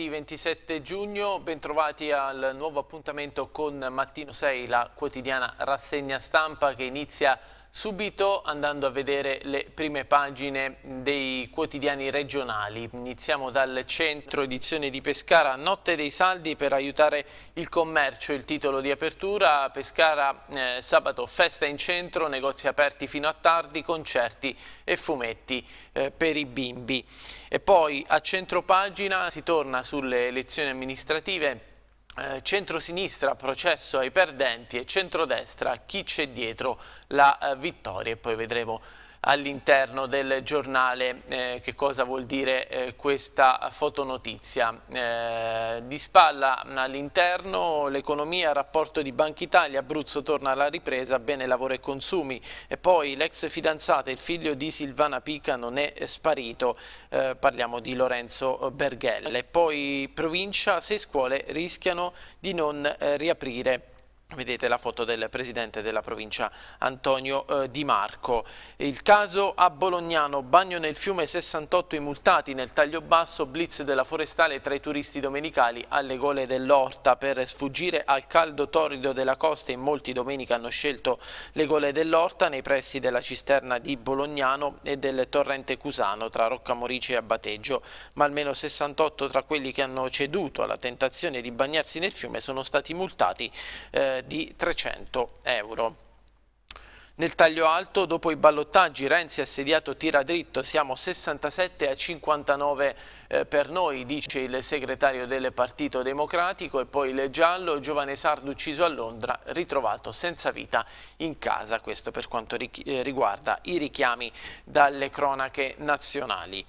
martedì 27 giugno, bentrovati al nuovo appuntamento con Mattino 6, la quotidiana rassegna stampa che inizia subito andando a vedere le prime pagine dei quotidiani regionali. Iniziamo dal centro edizione di Pescara, notte dei saldi per aiutare il commercio, il titolo di apertura, Pescara eh, sabato festa in centro, negozi aperti fino a tardi, concerti e fumetti eh, per i bimbi. E poi a centro pagina si torna sulle elezioni amministrative eh, centrosinistra processo ai perdenti e centrodestra chi c'è dietro la eh, vittoria e poi vedremo all'interno del giornale eh, che cosa vuol dire eh, questa fotonotizia. Eh, di spalla all'interno l'economia, rapporto di Banca Italia, Abruzzo torna alla ripresa, bene lavoro e consumi e poi l'ex fidanzata, il figlio di Silvana Pica non è sparito, eh, parliamo di Lorenzo Berghella e poi provincia, sei scuole rischiano di non eh, riaprire Vedete la foto del presidente della provincia Antonio eh, Di Marco. Il caso a Bolognano, bagno nel fiume 68 i multati nel taglio basso, blitz della forestale tra i turisti domenicali alle gole dell'Orta. Per sfuggire al caldo torrido della costa in molti domenica hanno scelto le gole dell'Orta nei pressi della cisterna di Bolognano e del torrente Cusano tra Roccamorice e Abateggio. Ma almeno 68 tra quelli che hanno ceduto alla tentazione di bagnarsi nel fiume sono stati multati eh, di 300 euro. Nel taglio alto, dopo i ballottaggi, Renzi assediato tira dritto, siamo 67 a 59 eh, per noi, dice il segretario del Partito Democratico e poi il giallo, giovane sardo ucciso a Londra, ritrovato senza vita in casa, questo per quanto eh, riguarda i richiami dalle cronache nazionali.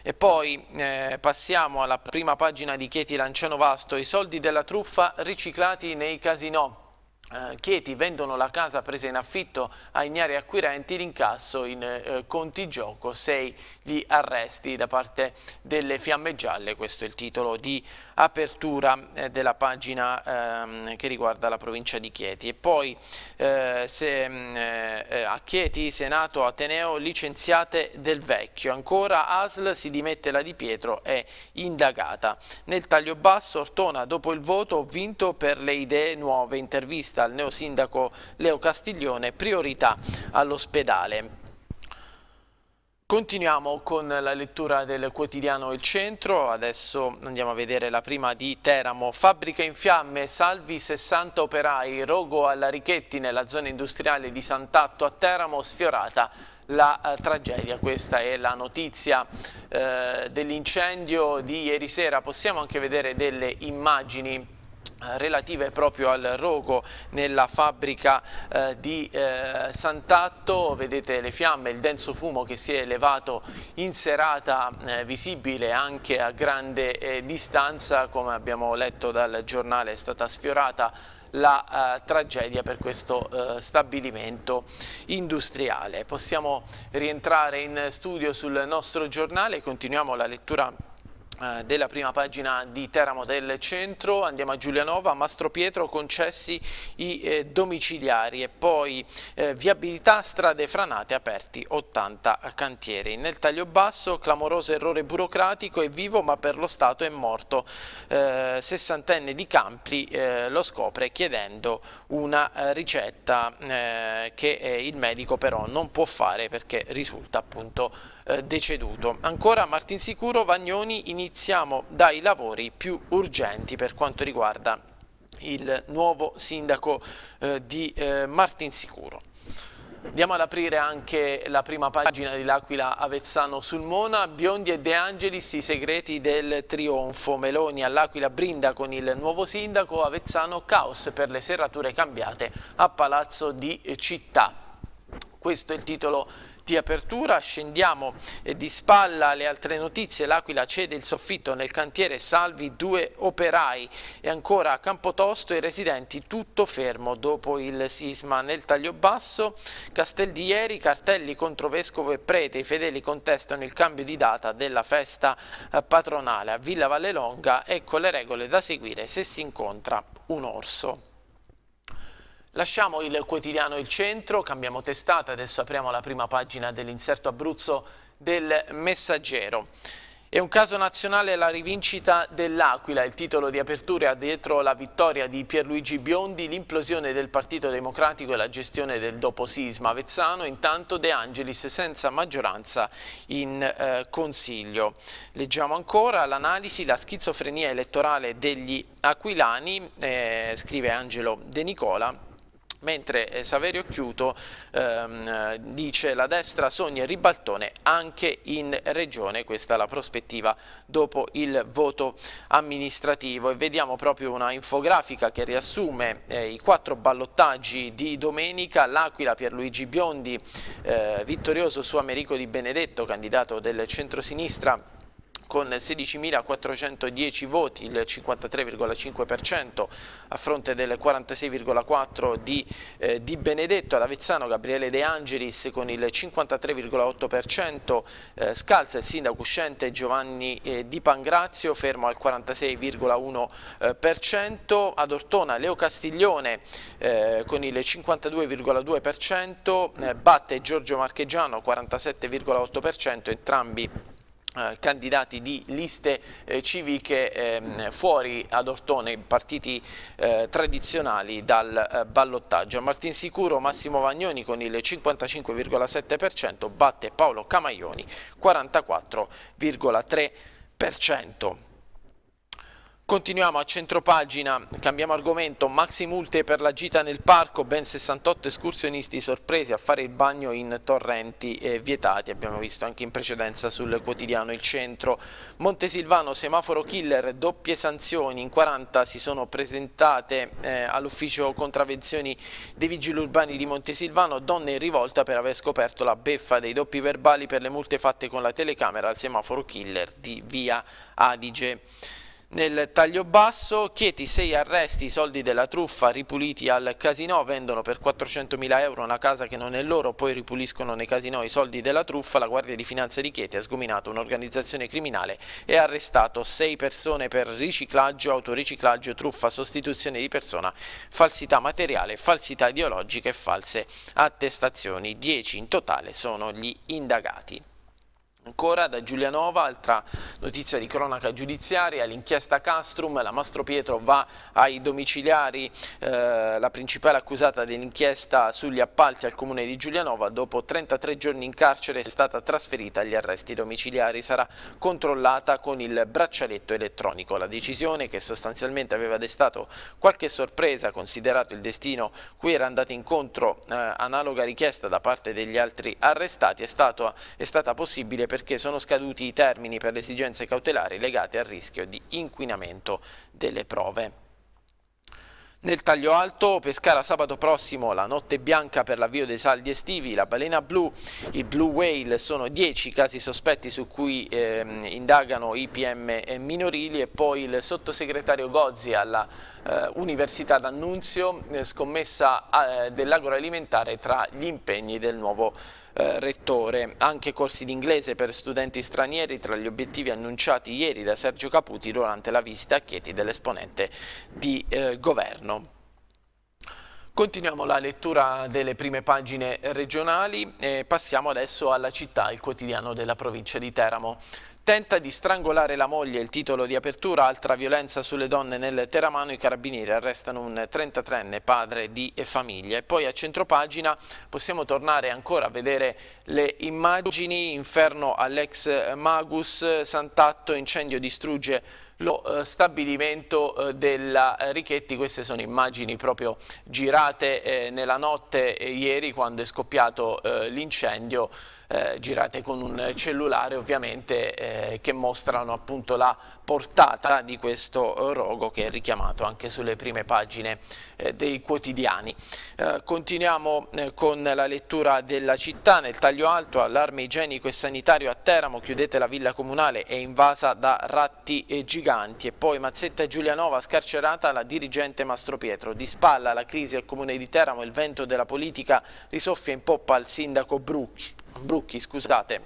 E poi eh, passiamo alla prima pagina di Chieti Lanciano Vasto, i soldi della truffa riciclati nei casinò. Eh, Chieti vendono la casa presa in affitto a ignari acquirenti, l'incasso in eh, conti gioco, sei gli arresti da parte delle fiamme gialle, questo è il titolo di apertura eh, della pagina ehm, che riguarda la provincia di Chieti. E poi eh, se, mm, eh, eh, a Chieti, Senato, Ateneo, licenziate del vecchio, ancora ASL si dimette la Di Pietro, è indagata. Nel taglio basso Ortona dopo il voto ho vinto per le idee nuove, intervista visita al neosindaco Leo Castiglione, priorità all'ospedale. Continuiamo con la lettura del quotidiano Il Centro, adesso andiamo a vedere la prima di Teramo. Fabbrica in fiamme, salvi 60 operai, rogo alla Richetti nella zona industriale di Sant'Atto a Teramo, sfiorata la eh, tragedia. Questa è la notizia eh, dell'incendio di ieri sera, possiamo anche vedere delle immagini relative proprio al rogo nella fabbrica eh, di eh, Sant'Atto, vedete le fiamme, il denso fumo che si è elevato in serata eh, visibile anche a grande eh, distanza, come abbiamo letto dal giornale è stata sfiorata la uh, tragedia per questo uh, stabilimento industriale. Possiamo rientrare in studio sul nostro giornale, continuiamo la lettura eh, della prima pagina di Teramo del Centro, andiamo a Giulianova, Mastro Pietro concessi i eh, domiciliari e poi eh, viabilità, strade franate, aperti 80 cantieri. Nel taglio basso clamoroso errore burocratico è vivo ma per lo Stato è morto. Eh, sessantenne di Campri eh, lo scopre chiedendo una eh, ricetta che il medico però non può fare perché risulta appunto eh, deceduto. Ancora Martin Sicuro, Vagnoni, iniziamo dai lavori più urgenti per quanto riguarda il nuovo sindaco eh, di eh, Martinsicuro. Andiamo ad aprire anche la prima pagina dell'Aquila Avezzano sul Mona, Biondi e De Angelis, i segreti del trionfo, Meloni all'Aquila brinda con il nuovo sindaco, Avezzano caos per le serrature cambiate a Palazzo di Città. Questo è il titolo di apertura, scendiamo eh, di spalla le altre notizie, l'Aquila cede il soffitto nel cantiere Salvi due operai e ancora a Campotosto i residenti tutto fermo dopo il sisma nel taglio basso, Castel di ieri cartelli contro Vescovo e Prete, i fedeli contestano il cambio di data della festa eh, patronale a Villa Vallelonga, ecco le regole da seguire se si incontra un orso. Lasciamo il quotidiano Il Centro, cambiamo testata, adesso apriamo la prima pagina dell'inserto Abruzzo del Messaggero. È un caso nazionale la rivincita dell'Aquila, il titolo di apertura dietro la vittoria di Pierluigi Biondi, l'implosione del Partito Democratico e la gestione del dopo sisma Avezzano, intanto De Angelis senza maggioranza in eh, Consiglio. Leggiamo ancora l'analisi, la schizofrenia elettorale degli aquilani, eh, scrive Angelo De Nicola, mentre eh, Saverio Chiuto ehm, eh, dice la destra sogna il ribaltone anche in regione, questa è la prospettiva dopo il voto amministrativo e vediamo proprio una infografica che riassume eh, i quattro ballottaggi di domenica, l'Aquila Pierluigi Biondi, eh, vittorioso su Americo Di Benedetto, candidato del centro-sinistra. centrosinistra con 16.410 voti, il 53,5% a fronte del 46,4% di, eh, di, Benedetto, ad Avezzano Gabriele De Angelis con il 53,8%, eh, scalza il sindaco uscente Giovanni eh, Di Pangrazio, fermo al 46,1%, eh, ad Ortona Leo Castiglione eh, con il 52,2%, eh, batte Giorgio Marchegiano 47,8%, entrambi eh, candidati di liste eh, civiche eh, fuori ad Ortone, partiti eh, tradizionali dal eh, ballottaggio. A Martin Sicuro Massimo Vagnoni con il 55,7% batte Paolo Camaglioni 44,3%. Continuiamo a centropagina, cambiamo argomento, maxi multe per la gita nel parco, ben 68 escursionisti sorpresi a fare il bagno in torrenti eh, vietati, abbiamo visto anche in precedenza sul quotidiano il centro. Montesilvano, semaforo killer, doppie sanzioni, in 40 si sono presentate eh, all'ufficio contravvenzioni dei vigili urbani di Montesilvano, donne in rivolta per aver scoperto la beffa dei doppi verbali per le multe fatte con la telecamera al semaforo killer di via Adige nel taglio basso, Chieti 6 arresti, i soldi della truffa ripuliti al casino, vendono per 400.000 euro una casa che non è loro, poi ripuliscono nei casino i soldi della truffa, la Guardia di Finanza di Chieti ha sgominato un'organizzazione criminale e ha arrestato 6 persone per riciclaggio, autoriciclaggio, truffa, sostituzione di persona, falsità materiale, falsità ideologica e false attestazioni. 10 in totale sono gli indagati. Ancora da Giulianova, altra notizia di cronaca giudiziaria, l'inchiesta Castrum, la Mastro Pietro va ai domiciliari, eh, la principale accusata dell'inchiesta sugli appalti al comune di Giulianova, dopo 33 giorni in carcere è stata trasferita agli arresti domiciliari, sarà controllata con il braccialetto elettronico. La decisione che sostanzialmente aveva destato qualche sorpresa, considerato il destino cui era andata incontro eh, analoga richiesta da parte degli altri arrestati, è, stato, è stata possibile perché sono scaduti i termini per le esigenze cautelari legate al rischio di inquinamento delle prove. Nel taglio alto, Pescara sabato prossimo, la notte bianca per l'avvio dei saldi estivi, la balena blu, il blue whale, sono 10 casi sospetti su cui eh, indagano IPM PM minorili e poi il sottosegretario Gozzi alla eh, Università d'Annunzio, eh, scommessa eh, dell'agroalimentare tra gli impegni del nuovo governo eh, rettore. Anche corsi di inglese per studenti stranieri tra gli obiettivi annunciati ieri da Sergio Caputi durante la visita a Chieti dell'esponente di eh, governo. Continuiamo la lettura delle prime pagine regionali e passiamo adesso alla città, il quotidiano della provincia di Teramo. Tenta di strangolare la moglie, il titolo di apertura, altra violenza sulle donne nel Teramano, i carabinieri arrestano un 33enne padre di famiglia. E poi a centropagina possiamo tornare ancora a vedere le immagini, inferno all'ex Magus, Sant'Atto, incendio distrugge lo eh, stabilimento eh, della Richetti, queste sono immagini proprio girate eh, nella notte ieri quando è scoppiato l'incendio eh, girate con un cellulare ovviamente eh, che mostrano appunto la portata di questo eh, rogo che è richiamato anche sulle prime pagine eh, dei quotidiani. Eh, continuiamo con la lettura della città, nel taglio alto allarme igienico e sanitario a Teramo, chiudete la villa comunale, è invasa da ratti e giganti e poi Mazzetta Giulianova scarcerata la dirigente Mastro Pietro, di spalla la crisi al comune di Teramo, il vento della politica risoffia in poppa al sindaco Brucchi. Brucchi, scusate,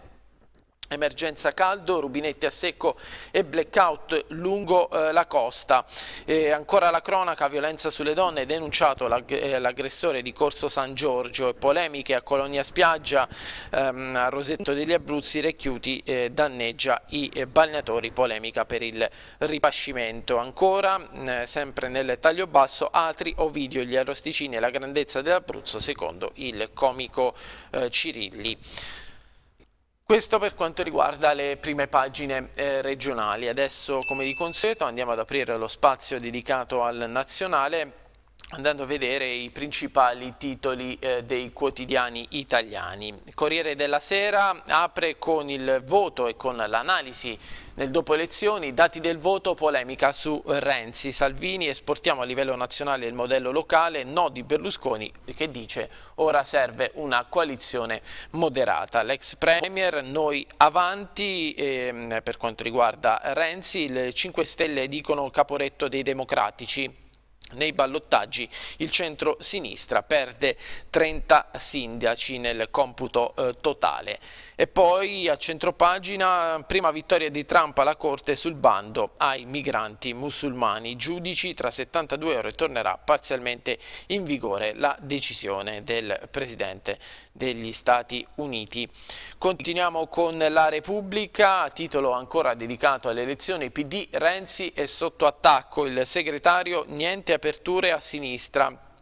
Emergenza caldo, rubinetti a secco e blackout lungo eh, la costa. E ancora la cronaca, violenza sulle donne, denunciato eh, l'aggressore di Corso San Giorgio e polemiche a Colonia Spiaggia, ehm, a Rosetto degli Abruzzi, Recchiuti eh, danneggia i eh, balneatori, polemica per il ripascimento. Ancora, mm, eh, sempre nel taglio basso, Atri, Ovidio, gli arrosticini e la grandezza dell'Abruzzo secondo il comico eh, Cirilli. Questo per quanto riguarda le prime pagine eh, regionali. Adesso, come di consueto, andiamo ad aprire lo spazio dedicato al nazionale andando a vedere i principali titoli eh, dei quotidiani italiani. Corriere della Sera apre con il voto e con l'analisi nel dopo elezioni, dati del voto, polemica su Renzi, Salvini, esportiamo a livello nazionale il modello locale, no di Berlusconi che dice ora serve una coalizione moderata. L'ex Premier, noi avanti, eh, per quanto riguarda Renzi, il 5 Stelle dicono caporetto dei democratici, nei ballottaggi il centro-sinistra perde 30 sindaci nel computo eh, totale. E poi a centropagina, prima vittoria di Trump alla Corte sul bando ai migranti musulmani. Giudici, tra 72 ore tornerà parzialmente in vigore la decisione del Presidente degli Stati Uniti. Continuiamo con la Repubblica, titolo ancora dedicato alle elezioni PD, Renzi è sotto attacco, il segretario niente aperture a sinistra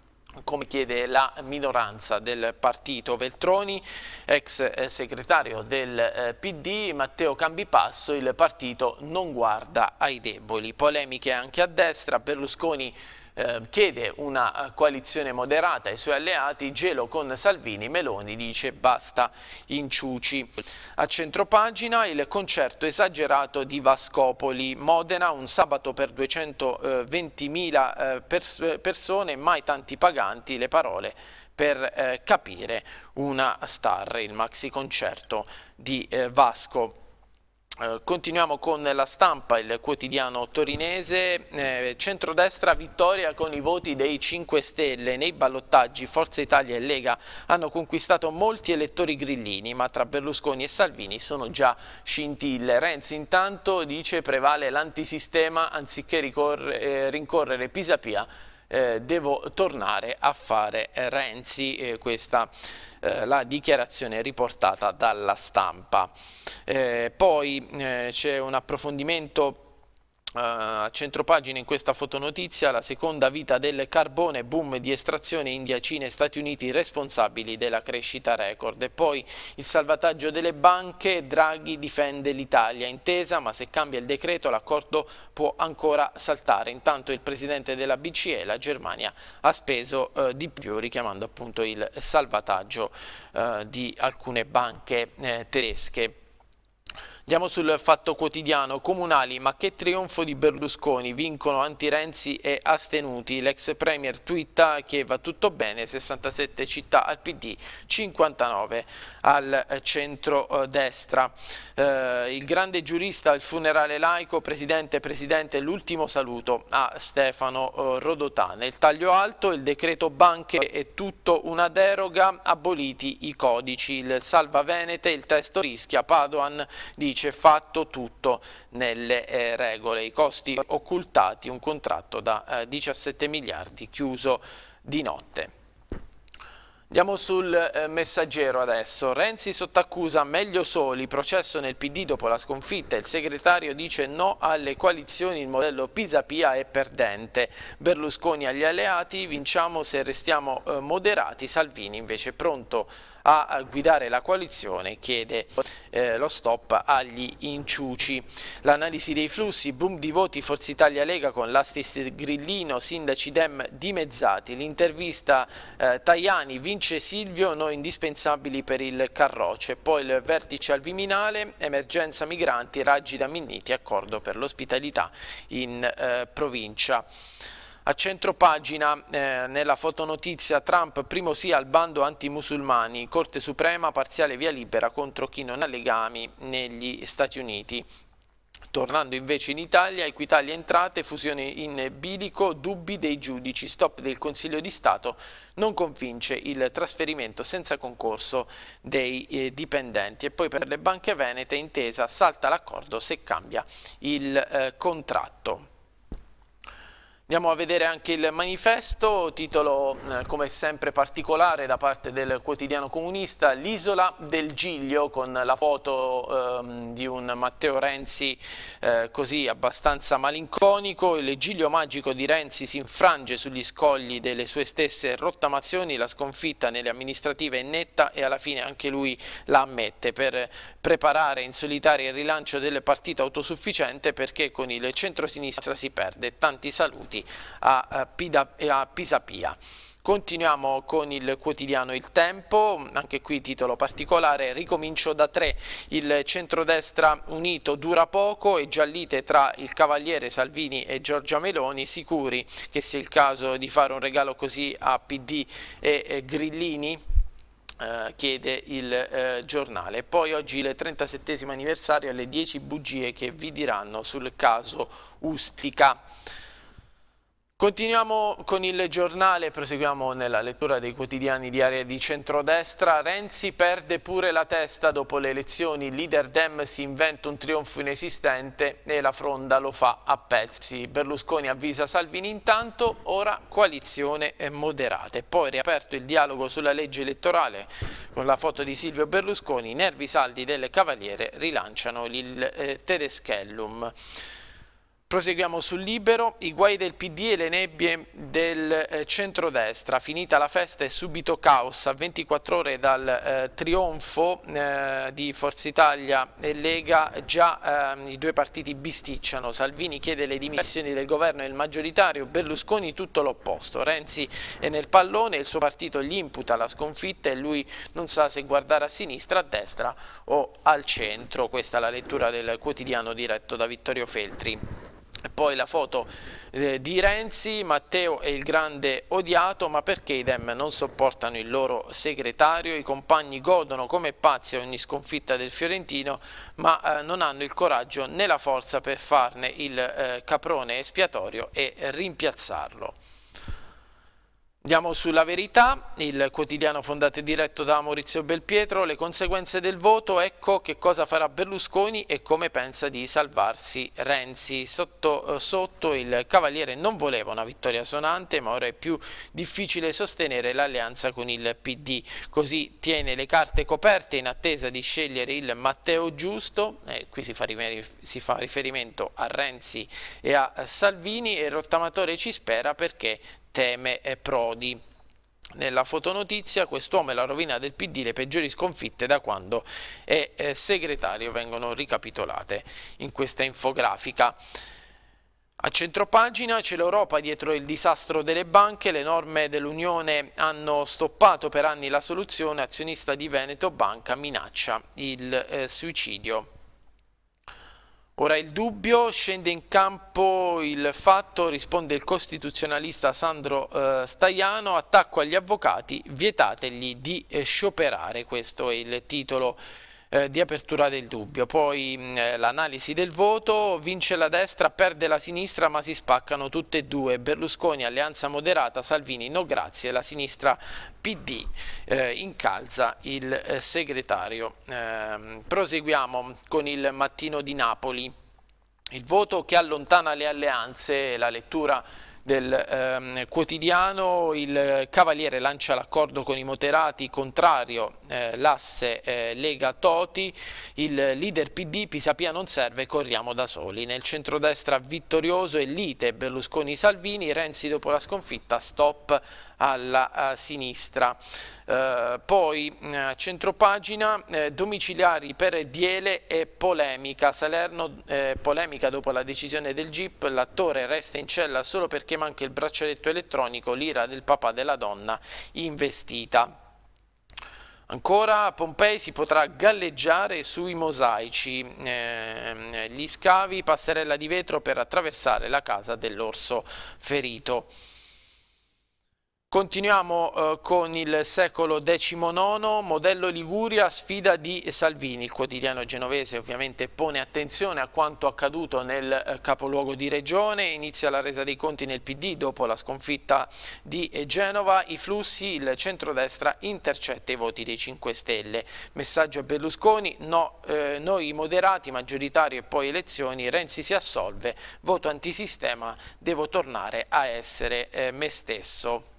come chiede la minoranza del partito Veltroni, ex segretario del eh, PD, Matteo Cambipasso, il partito non guarda ai deboli. Polemiche anche a destra, Berlusconi eh, chiede una eh, coalizione moderata ai suoi alleati, gelo con Salvini, Meloni dice basta in ciuci. A centropagina il concerto esagerato di Vascopoli, Modena, un sabato per 220.000 eh, persone, mai tanti paganti, le parole per eh, capire una star, il maxi concerto di Vasco. Eh, continuiamo con la stampa, il quotidiano torinese, eh, centrodestra vittoria con i voti dei 5 Stelle, nei ballottaggi Forza Italia e Lega hanno conquistato molti elettori grillini ma tra Berlusconi e Salvini sono già scintille. Renzi intanto dice prevale l'antisistema anziché ricorre, eh, rincorrere Pisapia eh, devo tornare a fare Renzi eh, questa eh, la dichiarazione riportata dalla stampa. Eh, poi eh, c'è un approfondimento eh, a centro pagina in questa fotonotizia la seconda vita del carbone, boom di estrazione India, Cina e Stati Uniti responsabili della crescita record e poi il salvataggio delle banche, Draghi difende l'Italia intesa ma se cambia il decreto l'accordo può ancora saltare, intanto il presidente della BCE, la Germania, ha speso uh, di più richiamando appunto il salvataggio uh, di alcune banche tedesche. Andiamo sul fatto quotidiano. Comunali, ma che trionfo di Berlusconi, vincono anti-Renzi e astenuti. L'ex premier twitta che va tutto bene, 67 città al PD, 59 al centro-destra. Eh, il grande giurista al funerale laico, presidente, presidente, l'ultimo saluto a Stefano eh, Rodotà. Nel taglio alto, il decreto banche è tutto una deroga, aboliti i codici. Il salva Venete, il testo rischia, Padoan di dice fatto tutto nelle eh, regole. I costi occultati, un contratto da eh, 17 miliardi chiuso di notte. Andiamo sul eh, messaggero adesso. Renzi sottaccusa meglio soli, processo nel PD dopo la sconfitta. Il segretario dice no alle coalizioni, il modello Pisa-Pia è perdente. Berlusconi agli alleati, vinciamo se restiamo eh, moderati. Salvini invece pronto a guidare la coalizione chiede eh, lo stop agli inciuci. L'analisi dei flussi, boom di voti Forza Italia Lega con l'astis Grillino, sindaci Dem dimezzati, l'intervista eh, Tajani, vince Silvio, noi indispensabili per il carroce, poi il vertice al Viminale, emergenza migranti, raggi da Minniti, accordo per l'ospitalità in eh, provincia. A centropagina eh, nella fotonotizia Trump primo sì al bando antimusulmani, Corte Suprema parziale via libera contro chi non ha legami negli Stati Uniti. Tornando invece in Italia, Equitalia entrate, fusione in bilico, dubbi dei giudici, stop del Consiglio di Stato, non convince il trasferimento senza concorso dei eh, dipendenti. E poi per le banche venete intesa salta l'accordo se cambia il eh, contratto. Andiamo a vedere anche il manifesto, titolo eh, come sempre particolare da parte del quotidiano comunista, l'isola del Giglio con la foto eh, di un Matteo Renzi eh, così abbastanza malinconico, il Giglio magico di Renzi si infrange sugli scogli delle sue stesse rottamazioni, la sconfitta nelle amministrative è netta e alla fine anche lui la ammette per preparare in solitaria il rilancio del partito autosufficiente perché con il centro-sinistra si perde tanti saluti a, Pida, a Pisapia. Continuiamo con il quotidiano Il Tempo, anche qui titolo particolare, ricomincio da tre, il centrodestra unito dura poco e giallite tra il Cavaliere Salvini e Giorgia Meloni, sicuri che sia il caso di fare un regalo così a PD e Grillini? Eh, chiede il eh, giornale. Poi oggi il 37 anniversario alle 10 bugie che vi diranno sul caso Ustica. Continuiamo con il giornale, proseguiamo nella lettura dei quotidiani di area di centrodestra. Renzi perde pure la testa dopo le elezioni, il leader Dem si inventa un trionfo inesistente e la fronda lo fa a pezzi. Berlusconi avvisa Salvini intanto, ora coalizione moderate. Poi riaperto il dialogo sulla legge elettorale con la foto di Silvio Berlusconi, i nervi saldi del Cavaliere rilanciano il eh, Tedeschellum. Proseguiamo sul libero, i guai del PD e le nebbie del eh, centrodestra, finita la festa e subito caos, a 24 ore dal eh, trionfo eh, di Forza Italia e Lega già ehm, i due partiti bisticciano, Salvini chiede le dimissioni del governo e il maggioritario, Berlusconi tutto l'opposto, Renzi è nel pallone, il suo partito gli imputa la sconfitta e lui non sa se guardare a sinistra, a destra o al centro, questa è la lettura del quotidiano diretto da Vittorio Feltri. Poi la foto eh, di Renzi, Matteo è il grande odiato, ma perché i Dem non sopportano il loro segretario? I compagni godono come pazzi ogni sconfitta del Fiorentino, ma eh, non hanno il coraggio né la forza per farne il eh, caprone espiatorio e rimpiazzarlo. Andiamo sulla verità, il quotidiano fondato e diretto da Maurizio Belpietro, le conseguenze del voto, ecco che cosa farà Berlusconi e come pensa di salvarsi Renzi. Sotto, eh, sotto il Cavaliere non voleva una vittoria sonante, ma ora è più difficile sostenere l'alleanza con il PD. Così tiene le carte coperte in attesa di scegliere il Matteo Giusto, eh, qui si fa, si fa riferimento a Renzi e a Salvini, e il rottamatore ci spera perché teme e Prodi. Nella fotonotizia quest'uomo è la rovina del PD, le peggiori sconfitte da quando è eh, segretario vengono ricapitolate in questa infografica. A centropagina c'è l'Europa dietro il disastro delle banche, le norme dell'Unione hanno stoppato per anni la soluzione, azionista di Veneto Banca minaccia il eh, suicidio. Ora il dubbio, scende in campo il fatto, risponde il costituzionalista Sandro eh, Staiano, attacco agli avvocati, vietategli di eh, scioperare, questo è il titolo eh, di apertura del dubbio. Poi mm, eh, l'analisi del voto, vince la destra, perde la sinistra ma si spaccano tutte e due, Berlusconi alleanza moderata, Salvini no grazie, la sinistra PD eh, incalza il eh, segretario. Ehm, proseguiamo con il mattino di Napoli. Il voto che allontana le alleanze, la lettura del ehm, quotidiano, il Cavaliere lancia l'accordo con i Moderati, contrario eh, l'asse eh, Lega-Toti, il leader PD Pisapia non serve, corriamo da soli. Nel centrodestra vittorioso e lite Berlusconi-Salvini, Renzi dopo la sconfitta, stop alla sinistra. Uh, poi uh, centropagina eh, domiciliari per Diele e polemica. Salerno eh, polemica dopo la decisione del GIP, l'attore resta in cella solo perché manca il braccialetto elettronico, l'ira del papà della donna investita. Ancora a Pompei si potrà galleggiare sui mosaici, eh, gli scavi, passerella di vetro per attraversare la casa dell'orso ferito. Continuiamo eh, con il secolo XIX, modello Liguria, sfida di Salvini. Il quotidiano genovese ovviamente pone attenzione a quanto accaduto nel eh, capoluogo di regione, inizia la resa dei conti nel PD dopo la sconfitta di eh, Genova, i flussi, il centrodestra intercetta i voti dei 5 Stelle. Messaggio a Berlusconi, no, eh, noi moderati, maggioritario e poi elezioni, Renzi si assolve, voto antisistema, devo tornare a essere eh, me stesso.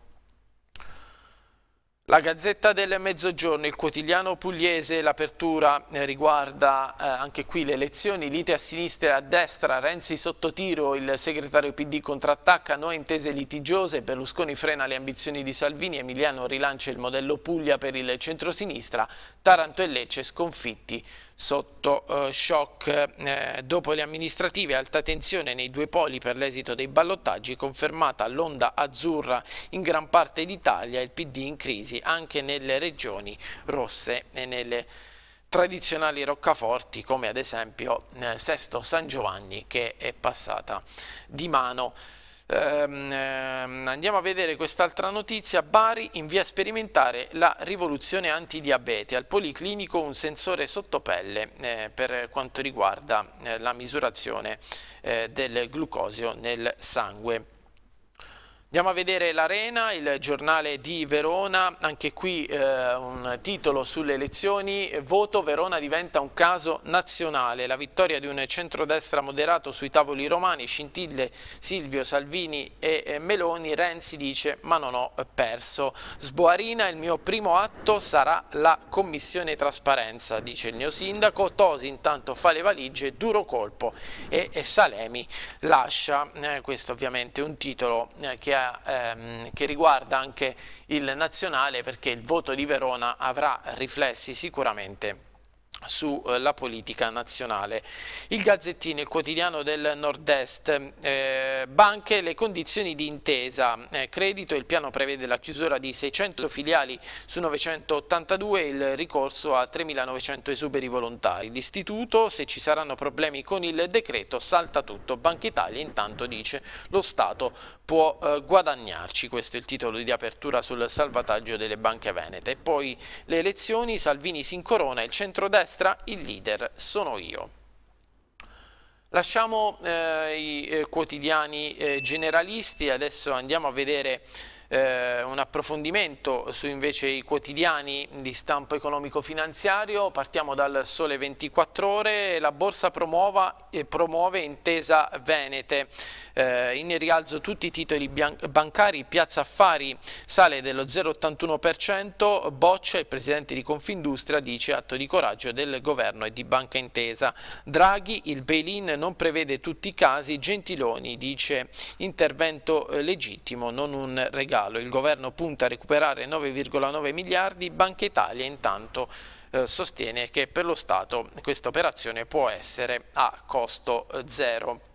La Gazzetta del Mezzogiorno, il quotidiano pugliese, l'apertura eh, riguarda eh, anche qui le elezioni, lite a sinistra e a destra, Renzi sotto tiro, il segretario PD contrattacca, no intese litigiose, Berlusconi frena le ambizioni di Salvini, Emiliano rilancia il modello Puglia per il centrosinistra, Taranto e Lecce sconfitti sotto eh, shock eh, dopo le amministrative, alta tensione nei due poli per l'esito dei ballottaggi, confermata l'onda azzurra in gran parte d'Italia, il PD in crisi anche nelle regioni rosse e nelle tradizionali roccaforti come ad esempio eh, Sesto San Giovanni che è passata di mano. Ehm, ehm, andiamo a vedere quest'altra notizia, Bari in via sperimentare la rivoluzione antidiabete, al Policlinico un sensore sottopelle eh, per quanto riguarda eh, la misurazione eh, del glucosio nel sangue. Andiamo a vedere l'Arena, il giornale di Verona, anche qui eh, un titolo sulle elezioni, voto Verona diventa un caso nazionale, la vittoria di un centrodestra moderato sui tavoli romani, scintille Silvio Salvini e eh, Meloni, Renzi dice ma non ho perso. Sboarina, il mio primo atto sarà la commissione trasparenza, dice il mio sindaco, Tosi intanto fa le valigie, duro colpo e, e Salemi lascia, eh, questo ovviamente è un titolo eh, che ha eh, ehm, che riguarda anche il nazionale perché il voto di Verona avrà riflessi sicuramente sulla eh, politica nazionale. Il Gazzettino, il quotidiano del Nord-Est, eh, banche le condizioni di intesa, eh, credito, il piano prevede la chiusura di 600 filiali su 982 e il ricorso a 3.900 esuberi volontari. L'istituto, se ci saranno problemi con il decreto, salta tutto. Banca Italia intanto dice lo Stato può eh, guadagnarci, questo è il titolo di apertura sul salvataggio delle banche venete. poi le elezioni, Salvini si incorona, il centrodestra destra, il leader sono io. Lasciamo eh, i eh, quotidiani eh, generalisti, adesso andiamo a vedere eh, un approfondimento su invece i quotidiani di stampo economico-finanziario. Partiamo dal Sole 24 Ore, la borsa promuova, eh, promuove intesa Venete. Eh, in rialzo tutti i titoli bancari, Piazza Affari sale dello 0,81%, Boccia, il presidente di Confindustria, dice atto di coraggio del governo e di Banca Intesa. Draghi, il bail-in non prevede tutti i casi, Gentiloni dice intervento eh, legittimo, non un regalo calo, il governo punta a recuperare 9,9 miliardi, Banca Italia intanto eh, sostiene che per lo Stato questa operazione può essere a costo eh, zero.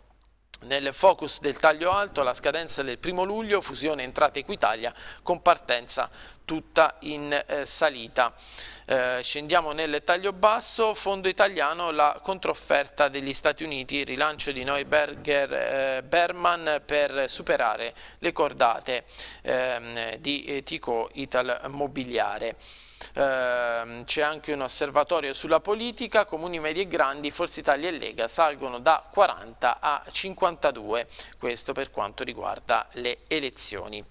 Nel focus del taglio alto, la scadenza del primo luglio, fusione entrate Equitalia con partenza tutta in eh, salita. Eh, scendiamo nel taglio basso, fondo italiano, la controfferta degli Stati Uniti, rilancio di Neuberger eh, Berman per superare le cordate ehm, di eh, Tico Ital Mobiliare. Ehm, c'è anche un osservatorio sulla politica, comuni medi e grandi, Forza Italia e Lega salgono da 40 a 52, questo per quanto riguarda le elezioni.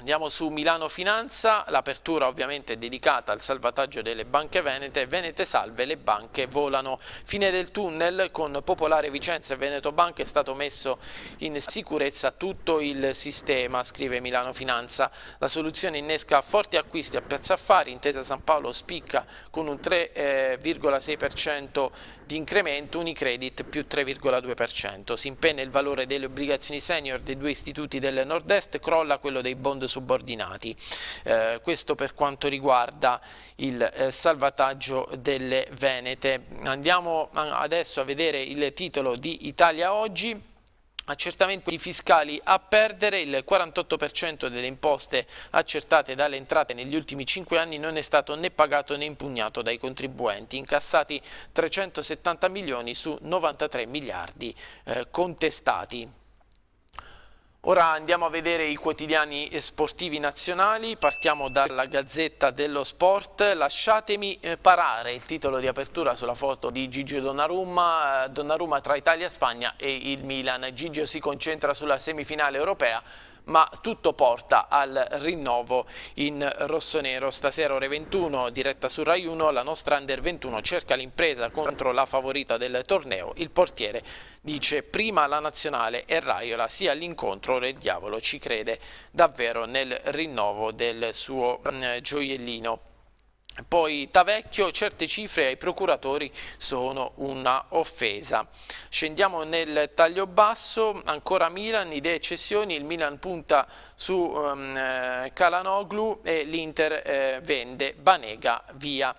Andiamo su Milano Finanza, l'apertura ovviamente è dedicata al salvataggio delle banche venete, Venete salve, le banche volano. Fine del tunnel, con Popolare Vicenza e Veneto Banca è stato messo in sicurezza tutto il sistema, scrive Milano Finanza. La soluzione innesca forti acquisti a Piazza Affari, Intesa San Paolo spicca con un 3,6% di incremento Unicredit più 3,2%. Si impenna il valore delle obbligazioni senior dei due istituti del nord-est, crolla quello dei bond subordinati. Eh, questo per quanto riguarda il eh, salvataggio delle Venete. Andiamo adesso a vedere il titolo di Italia Oggi accertamenti fiscali a perdere, il 48% delle imposte accertate dalle entrate negli ultimi 5 anni non è stato né pagato né impugnato dai contribuenti, incassati 370 milioni su 93 miliardi eh, contestati. Ora andiamo a vedere i quotidiani sportivi nazionali, partiamo dalla Gazzetta dello Sport, lasciatemi eh, parare il titolo di apertura sulla foto di Gigio Donnarumma, eh, Donnarumma tra Italia, Spagna e il Milan, Gigio si concentra sulla semifinale europea ma tutto porta al rinnovo in rossonero. Stasera ore 21, diretta su Rai 1, la nostra Under 21 cerca l'impresa contro la favorita del torneo, il portiere dice prima la nazionale e Raiola sia all'incontro del diavolo ci crede davvero nel rinnovo del suo eh, gioiellino. Poi Tavecchio, certe cifre ai procuratori sono una offesa. Scendiamo nel taglio basso, ancora Milan, idee e cessioni, il Milan punta su um, ehm, Calanoglu eh, e l'Inter eh, vende Banega via.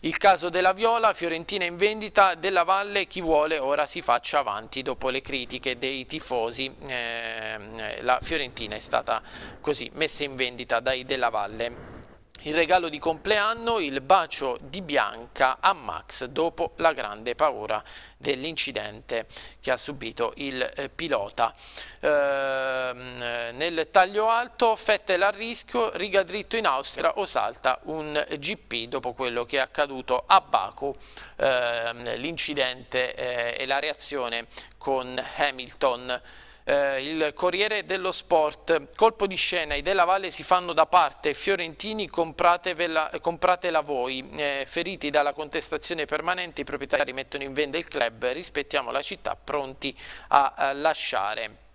Il caso della Viola, Fiorentina in vendita, Della Valle chi vuole ora si faccia avanti dopo le critiche dei tifosi. Ehm, eh, la Fiorentina è stata così messa in vendita dai Della Valle il regalo di compleanno, il bacio di Bianca a Max dopo la grande paura dell'incidente che ha subito il eh, pilota. Ehm, nel taglio alto Fettel a rischio, riga dritto in Austria o salta un GP dopo quello che è accaduto a Baku, ehm, l'incidente eh, e la reazione con Hamilton eh, il Corriere dello Sport, colpo di scena, i della Valle si fanno da parte, Fiorentini compratevela, eh, compratela voi, eh, feriti dalla contestazione permanente i proprietari mettono in venda il club, rispettiamo la città, pronti a, a eh, lasciare.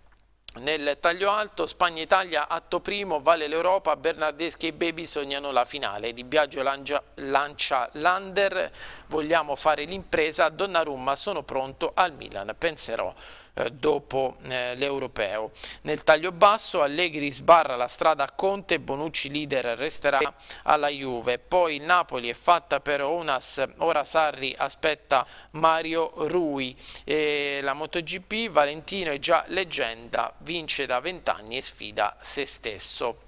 Nel taglio alto, Spagna-Italia, atto primo, vale l'Europa, Bernardeschi e Baby sognano la finale. Di Biagio lancia, lancia Lander, vogliamo fare l'impresa, Donnarumma sono pronto al Milan, penserò. Eh, dopo eh, l'Europeo. Nel taglio basso Allegri sbarra la strada a Conte, Bonucci leader resterà alla Juve, poi Napoli è fatta per Onas, ora Sarri aspetta Mario Rui, e la MotoGP Valentino è già leggenda, vince da 20 anni e sfida se stesso.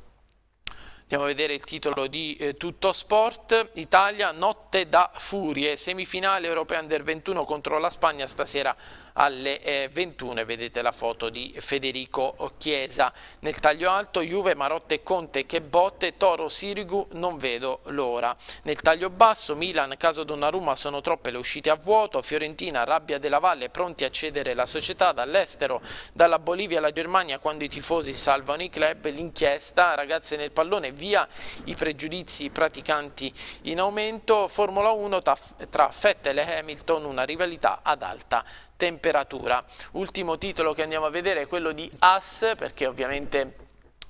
Andiamo a vedere il titolo di eh, Tutto Sport. Italia, notte da furie. Semifinale europea under 21 contro la Spagna stasera alle 21 eh, vedete la foto di Federico Chiesa nel taglio alto Juve, Marotte e Conte che botte Toro, Sirigu non vedo l'ora nel taglio basso Milan, caso Donnarumma sono troppe le uscite a vuoto Fiorentina, Rabbia della Valle pronti a cedere la società dall'estero dalla Bolivia alla Germania quando i tifosi salvano i club l'inchiesta ragazze nel pallone via i pregiudizi praticanti in aumento Formula 1 tra Fettel e Hamilton una rivalità ad alta temperatura. Ultimo titolo che andiamo a vedere è quello di AS, perché ovviamente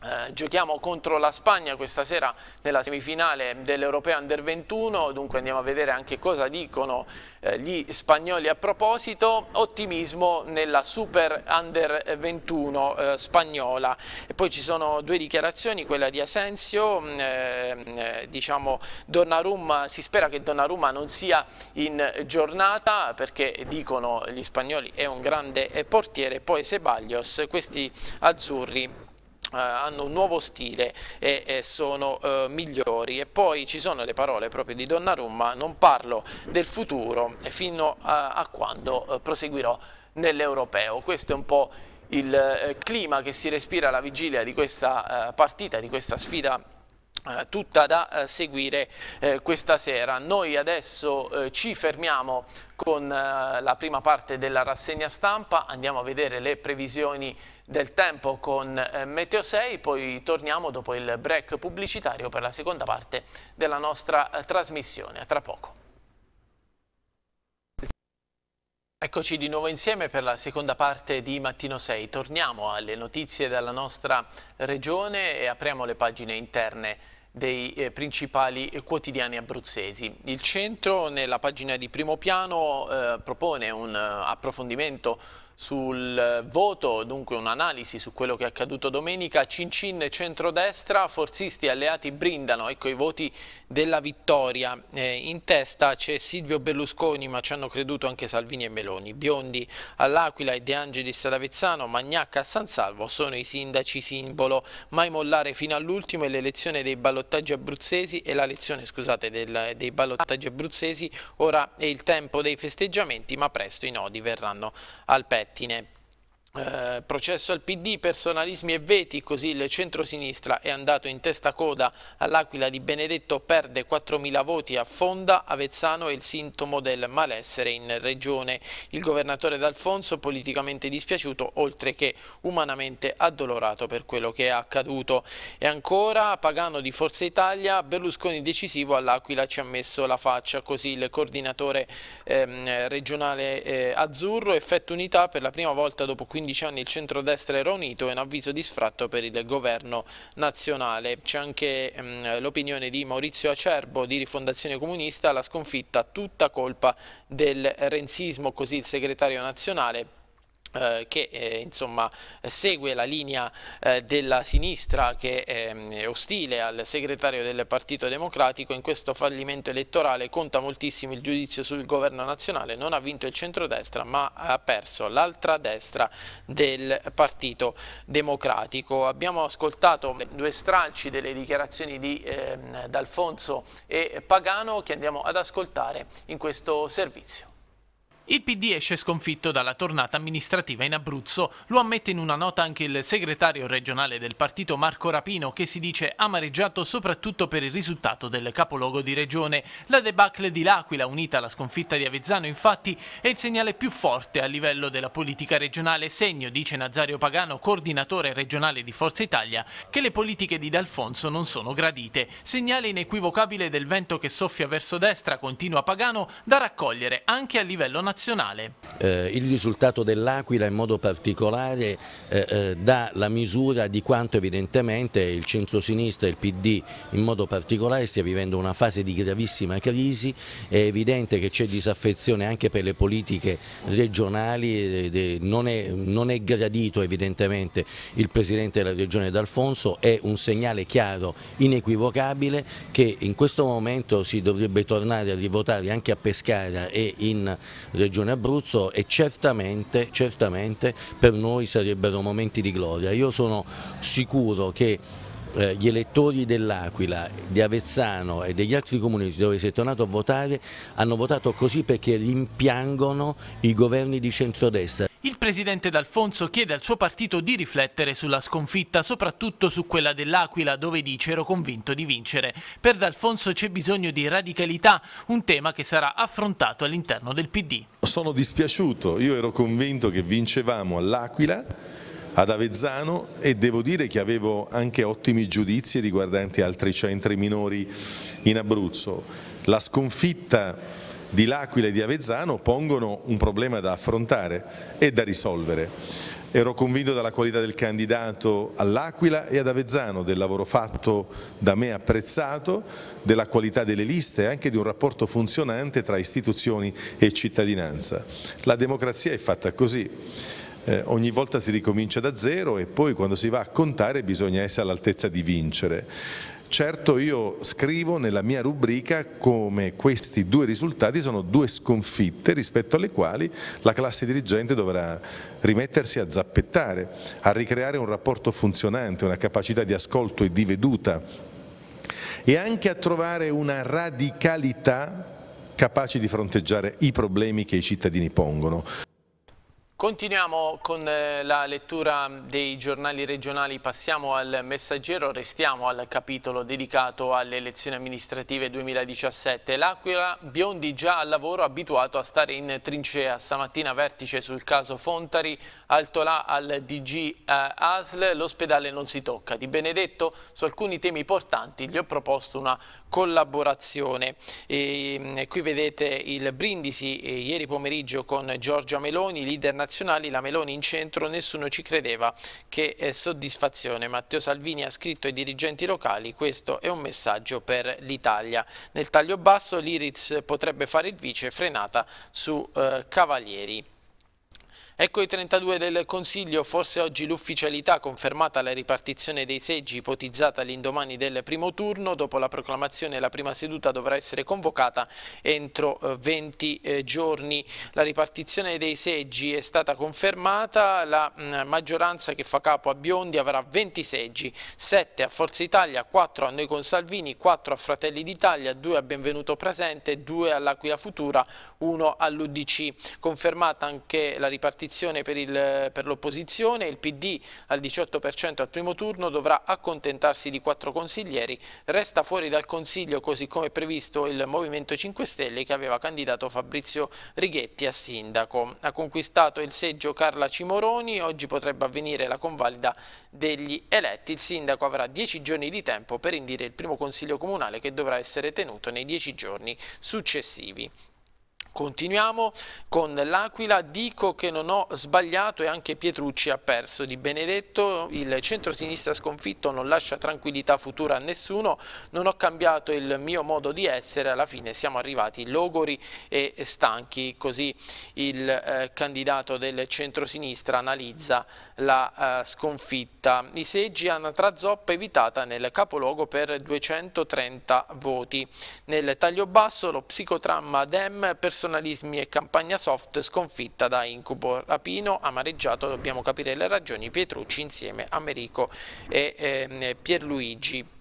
eh, giochiamo contro la Spagna questa sera nella semifinale dell'Europeo Under 21, dunque andiamo a vedere anche cosa dicono eh, gli spagnoli a proposito. Ottimismo nella Super Under 21 eh, spagnola. E poi ci sono due dichiarazioni, quella di Asensio, mm, eh, mm, diciamo Donnarumma, si spera che Donnarumma non sia in giornata perché dicono gli spagnoli è un grande portiere, poi Sebaglios, questi azzurri eh, hanno un nuovo stile e, e sono eh, migliori e poi ci sono le parole proprio di Donnarumma non parlo del futuro fino a, a quando eh, proseguirò nell'europeo questo è un po' il eh, clima che si respira alla vigilia di questa eh, partita di questa sfida eh, tutta da eh, seguire eh, questa sera. Noi adesso eh, ci fermiamo con eh, la prima parte della rassegna stampa, andiamo a vedere le previsioni del tempo con eh, Meteo 6, poi torniamo dopo il break pubblicitario per la seconda parte della nostra trasmissione. A tra poco. Eccoci di nuovo insieme per la seconda parte di Mattino 6. Torniamo alle notizie della nostra regione e apriamo le pagine interne dei eh, principali quotidiani abruzzesi. Il centro nella pagina di primo piano eh, propone un eh, approfondimento sul eh, voto, dunque un'analisi su quello che è accaduto domenica, Cincin centrodestra, forzisti alleati brindano, ecco i voti della vittoria, eh, in testa c'è Silvio Berlusconi ma ci hanno creduto anche Salvini e Meloni, Biondi all'Aquila e De Angelis ad Avezzano, Magnacca a San Salvo sono i sindaci simbolo, mai mollare fino all'ultimo è l'elezione dei ballottaggi abruzzesi e la lezione scusate, del, dei ballottaggi abruzzesi, ora è il tempo dei festeggiamenti ma presto i nodi verranno al petto. tine. Eh, processo al PD, personalismi e veti, così il centro-sinistra è andato in testa coda all'Aquila di Benedetto, perde 4.000 voti a Fonda, Avezzano è il sintomo del malessere in regione. Il governatore D'Alfonso politicamente dispiaciuto, oltre che umanamente addolorato per quello che è accaduto. E ancora, Pagano di Forza Italia, Berlusconi decisivo all'Aquila ci ha messo la faccia, così il coordinatore ehm, regionale eh, azzurro, effetto unità per la prima volta dopo 15 15 anni il centrodestra era unito e un avviso di sfratto per il governo nazionale. C'è anche mh, mm, l'opinione di Maurizio Acerbo di Rifondazione Comunista, la sconfitta tutta colpa del renzismo, così il segretario nazionale eh, che eh, insomma segue la linea eh, della sinistra che eh, è ostile al segretario del Partito Democratico in questo fallimento elettorale conta moltissimo il giudizio sul governo nazionale non ha vinto il centrodestra ma ha perso l'altra destra del Partito Democratico abbiamo ascoltato due stralci delle dichiarazioni di ehm, D'Alfonso e Pagano che andiamo ad ascoltare in questo servizio il PD esce sconfitto dalla tornata amministrativa in Abruzzo, lo ammette in una nota anche il segretario regionale del partito Marco Rapino che si dice amareggiato soprattutto per il risultato del capoluogo di regione. La debacle di L'Aquila unita alla sconfitta di Avezzano infatti è il segnale più forte a livello della politica regionale, segno, dice Nazario Pagano, coordinatore regionale di Forza Italia, che le politiche di D'Alfonso non sono gradite. Segnale inequivocabile del vento che soffia verso destra, continua Pagano, da raccogliere anche a livello nazionale nazionale. Eh, il risultato dell'Aquila in modo particolare eh, eh dà la misura di quanto evidentemente il centrosinistra e il PD in modo particolare stia vivendo una fase di gravissima crisi, è evidente che c'è disaffezione anche per le politiche regionali, non è, non è gradito evidentemente il Presidente della Regione D'Alfonso, è un segnale chiaro, inequivocabile che in questo momento si dovrebbe tornare a rivotare anche a Pescara e in Regione Regione Abruzzo e certamente, certamente per noi sarebbero momenti di gloria. Io sono sicuro che eh, gli elettori dell'Aquila, di Avezzano e degli altri comuni dove si è tornato a votare hanno votato così perché rimpiangono i governi di centrodestra. Il presidente D'Alfonso chiede al suo partito di riflettere sulla sconfitta, soprattutto su quella dell'Aquila, dove dice ero convinto di vincere. Per D'Alfonso c'è bisogno di radicalità, un tema che sarà affrontato all'interno del PD. Sono dispiaciuto, io ero convinto che vincevamo all'Aquila, ad Avezzano e devo dire che avevo anche ottimi giudizi riguardanti altri centri minori in Abruzzo. La sconfitta di L'Aquila e di Avezzano pongono un problema da affrontare e da risolvere. Ero convinto dalla qualità del candidato all'Aquila e ad Avezzano, del lavoro fatto da me apprezzato, della qualità delle liste e anche di un rapporto funzionante tra istituzioni e cittadinanza. La democrazia è fatta così eh, ogni volta si ricomincia da zero e poi quando si va a contare bisogna essere all'altezza di vincere. Certo io scrivo nella mia rubrica come questi due risultati sono due sconfitte rispetto alle quali la classe dirigente dovrà rimettersi a zappettare, a ricreare un rapporto funzionante, una capacità di ascolto e di veduta e anche a trovare una radicalità capace di fronteggiare i problemi che i cittadini pongono. Continuiamo con eh, la lettura dei giornali regionali, passiamo al messaggero, restiamo al capitolo dedicato alle elezioni amministrative 2017. L'Aquila, Biondi già al lavoro, abituato a stare in trincea. Stamattina vertice sul caso Fontari, Altolà al DG eh, ASL, l'ospedale non si tocca. Di Benedetto su alcuni temi importanti gli ho proposto una collaborazione. E mm, qui vedete il Brindisi eh, ieri pomeriggio con Giorgia Meloni, leader nazionale nazionali, la Meloni in centro, nessuno ci credeva che eh, soddisfazione. Matteo Salvini ha scritto ai dirigenti locali, questo è un messaggio per l'Italia. Nel taglio basso l'Iris potrebbe fare il vice, frenata su eh, Cavalieri. Ecco i 32 del Consiglio, forse oggi l'ufficialità confermata la ripartizione dei seggi ipotizzata l'indomani del primo turno, dopo la proclamazione la prima seduta dovrà essere convocata entro 20 eh, eh, giorni. La ripartizione dei seggi è stata confermata, la mm, maggioranza che fa capo a Biondi avrà 20 seggi, 7 a Forza Italia, 4 a Noi con Salvini, 4 a Fratelli d'Italia, 2 a Benvenuto Presente, 2 all'Aquila Futura, 1 all'Udc. Confermata anche la ripartizione partizione per l'opposizione, il, PD al 18% al primo turno dovrà accontentarsi di quattro consiglieri, resta fuori dal Consiglio così come previsto il Movimento 5 Stelle che aveva candidato Fabrizio Righetti a sindaco. Ha conquistato il seggio Carla Cimoroni, oggi potrebbe avvenire la convalida degli eletti, il sindaco avrà dieci giorni di tempo per indire il primo Consiglio Comunale che dovrà essere tenuto nei dieci giorni successivi. Continuiamo con l'Aquila, dico che non ho sbagliato e anche Pietrucci ha perso di Benedetto, il centro-sinistra sconfitto non lascia tranquillità futura a nessuno, non ho cambiato il mio modo di essere, alla fine siamo arrivati logori e stanchi, così il eh, candidato del centro-sinistra analizza la eh, sconfitta. I seggi hanno Trazoppa evitata nel capoluogo per 230 voti. Nel taglio basso lo psicotramma Dem personalmente personalismi e campagna soft sconfitta da Incubo. Rapino, amareggiato, dobbiamo capire le ragioni, Pietrucci insieme a Merico e eh, Pierluigi.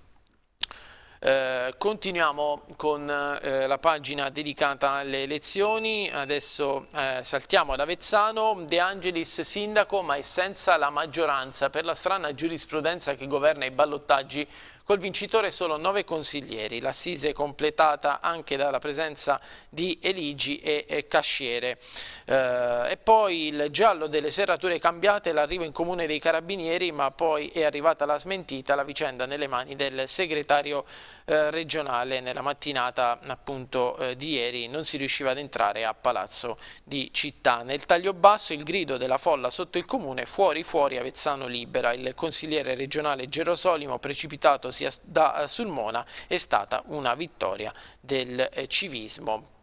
Eh, continuiamo con eh, la pagina dedicata alle elezioni, adesso eh, saltiamo ad Avezzano, De Angelis sindaco ma è senza la maggioranza per la strana giurisprudenza che governa i ballottaggi Col vincitore solo nove consiglieri, l'assise è completata anche dalla presenza di Eligi e Casciere. Eh, e poi il giallo delle serrature cambiate, l'arrivo in comune dei carabinieri, ma poi è arrivata la smentita, la vicenda nelle mani del segretario eh, regionale nella mattinata appunto eh, di ieri non si riusciva ad entrare a Palazzo di Città. Nel taglio basso il grido della folla sotto il comune fuori fuori Avezzano libera. Il consigliere regionale Gerosolimo precipitato riposandosi da eh, Sulmona è stata una vittoria del eh, civismo.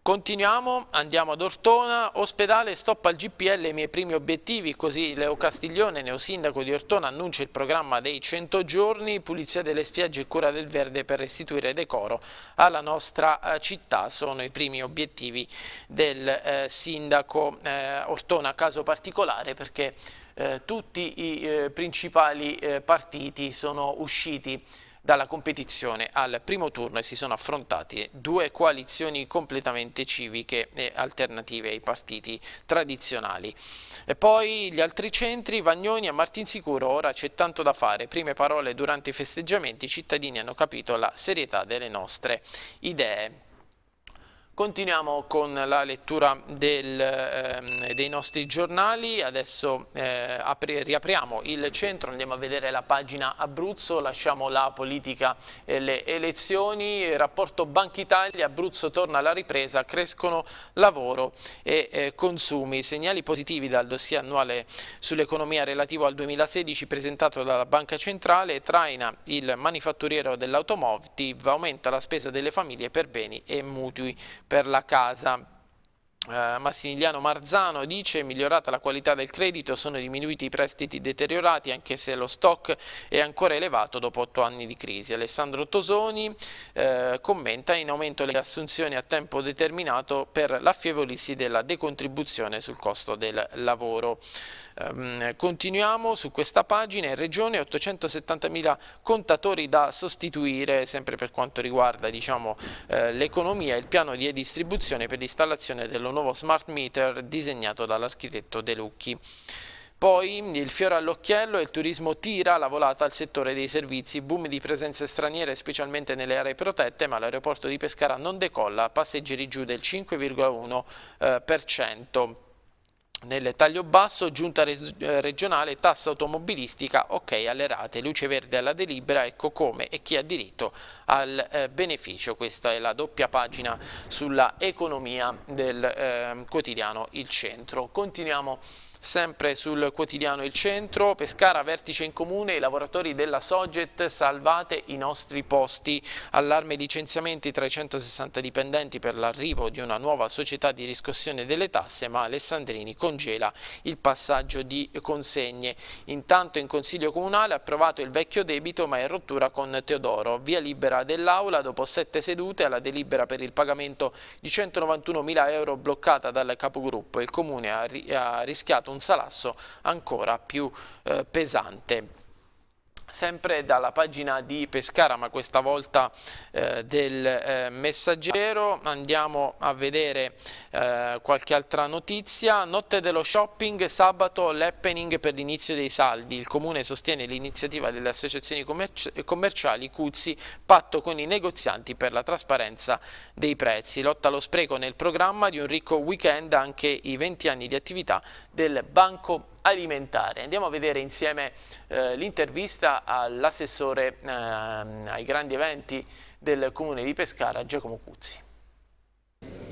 Continuiamo, andiamo ad Ortona, ospedale stop al GPL i miei primi obiettivi, così Leo Castiglione, neosindaco di Ortona, annuncia il programma dei 100 giorni, pulizia delle spiagge e cura del verde per restituire decoro alla nostra eh, città, sono i primi obiettivi del eh, sindaco eh, Ortona, caso particolare perché eh, tutti i eh, principali eh, partiti sono usciti dalla competizione al primo turno e si sono affrontate due coalizioni completamente civiche e alternative ai partiti tradizionali. E poi gli altri centri, Vagnoni e Martinsicuro, ora c'è tanto da fare. Prime parole durante i festeggiamenti, i cittadini hanno capito la serietà delle nostre idee. Continuiamo con la lettura del, eh, dei nostri giornali, adesso eh, riapriamo il centro, andiamo a vedere la pagina Abruzzo, lasciamo la politica e le elezioni, rapporto Banca Italia, Abruzzo torna alla ripresa, crescono lavoro e eh, consumi. Segnali positivi dal dossier annuale sull'economia relativo al 2016 presentato dalla Banca Centrale, traina il manifatturiero dell'automotive, aumenta la spesa delle famiglie per beni e mutui per la casa eh, Massimiliano Marzano dice migliorata la qualità del credito sono diminuiti i prestiti deteriorati anche se lo stock è ancora elevato dopo otto anni di crisi. Alessandro Tosoni uh, commenta in aumento le assunzioni a tempo determinato per l'affievolirsi della decontribuzione sul costo del lavoro. Ehm, continuiamo su questa pagina, in regione 870.000 contatori da sostituire sempre per quanto riguarda diciamo, eh, l'economia e il piano di distribuzione per l'installazione dell'onore nuovo smart meter disegnato dall'architetto De Lucchi. Poi il fiore all'occhiello e il turismo tira la volata al settore dei servizi, boom di presenze straniere specialmente nelle aree protette, ma l'aeroporto di Pescara non decolla, passeggeri giù del 5,1% nel taglio basso, giunta eh, regionale, tassa automobilistica, ok alle rate, luce verde alla delibera, ecco come e chi ha diritto al eh, beneficio. Questa è la doppia pagina sulla economia del eh, quotidiano Il Centro. Continuiamo Sempre sul quotidiano Il Centro, Pescara vertice in comune, i lavoratori della Soget salvate i nostri posti. Allarme licenziamenti 360 dipendenti per l'arrivo di una nuova società di riscossione delle tasse, ma Alessandrini congela il passaggio di consegne. Intanto in Consiglio Comunale ha approvato il vecchio debito ma è in rottura con Teodoro. Via libera dell'Aula dopo sette sedute alla delibera per il pagamento di 191 mila euro bloccata dal capogruppo. Il Comune ha rischiato un salasso ancora più eh, pesante sempre dalla pagina di Pescara ma questa volta eh, del eh, messaggero andiamo a vedere eh, qualche altra notizia notte dello shopping sabato l'happening per l'inizio dei saldi il comune sostiene l'iniziativa delle associazioni commerci commerciali Cuzzi patto con i negozianti per la trasparenza dei prezzi lotta allo spreco nel programma di un ricco weekend anche i 20 anni di attività del Banco alimentare. Andiamo a vedere insieme eh, l'intervista all'assessore eh, ai grandi eventi del comune di Pescara, Giacomo Cuzzi.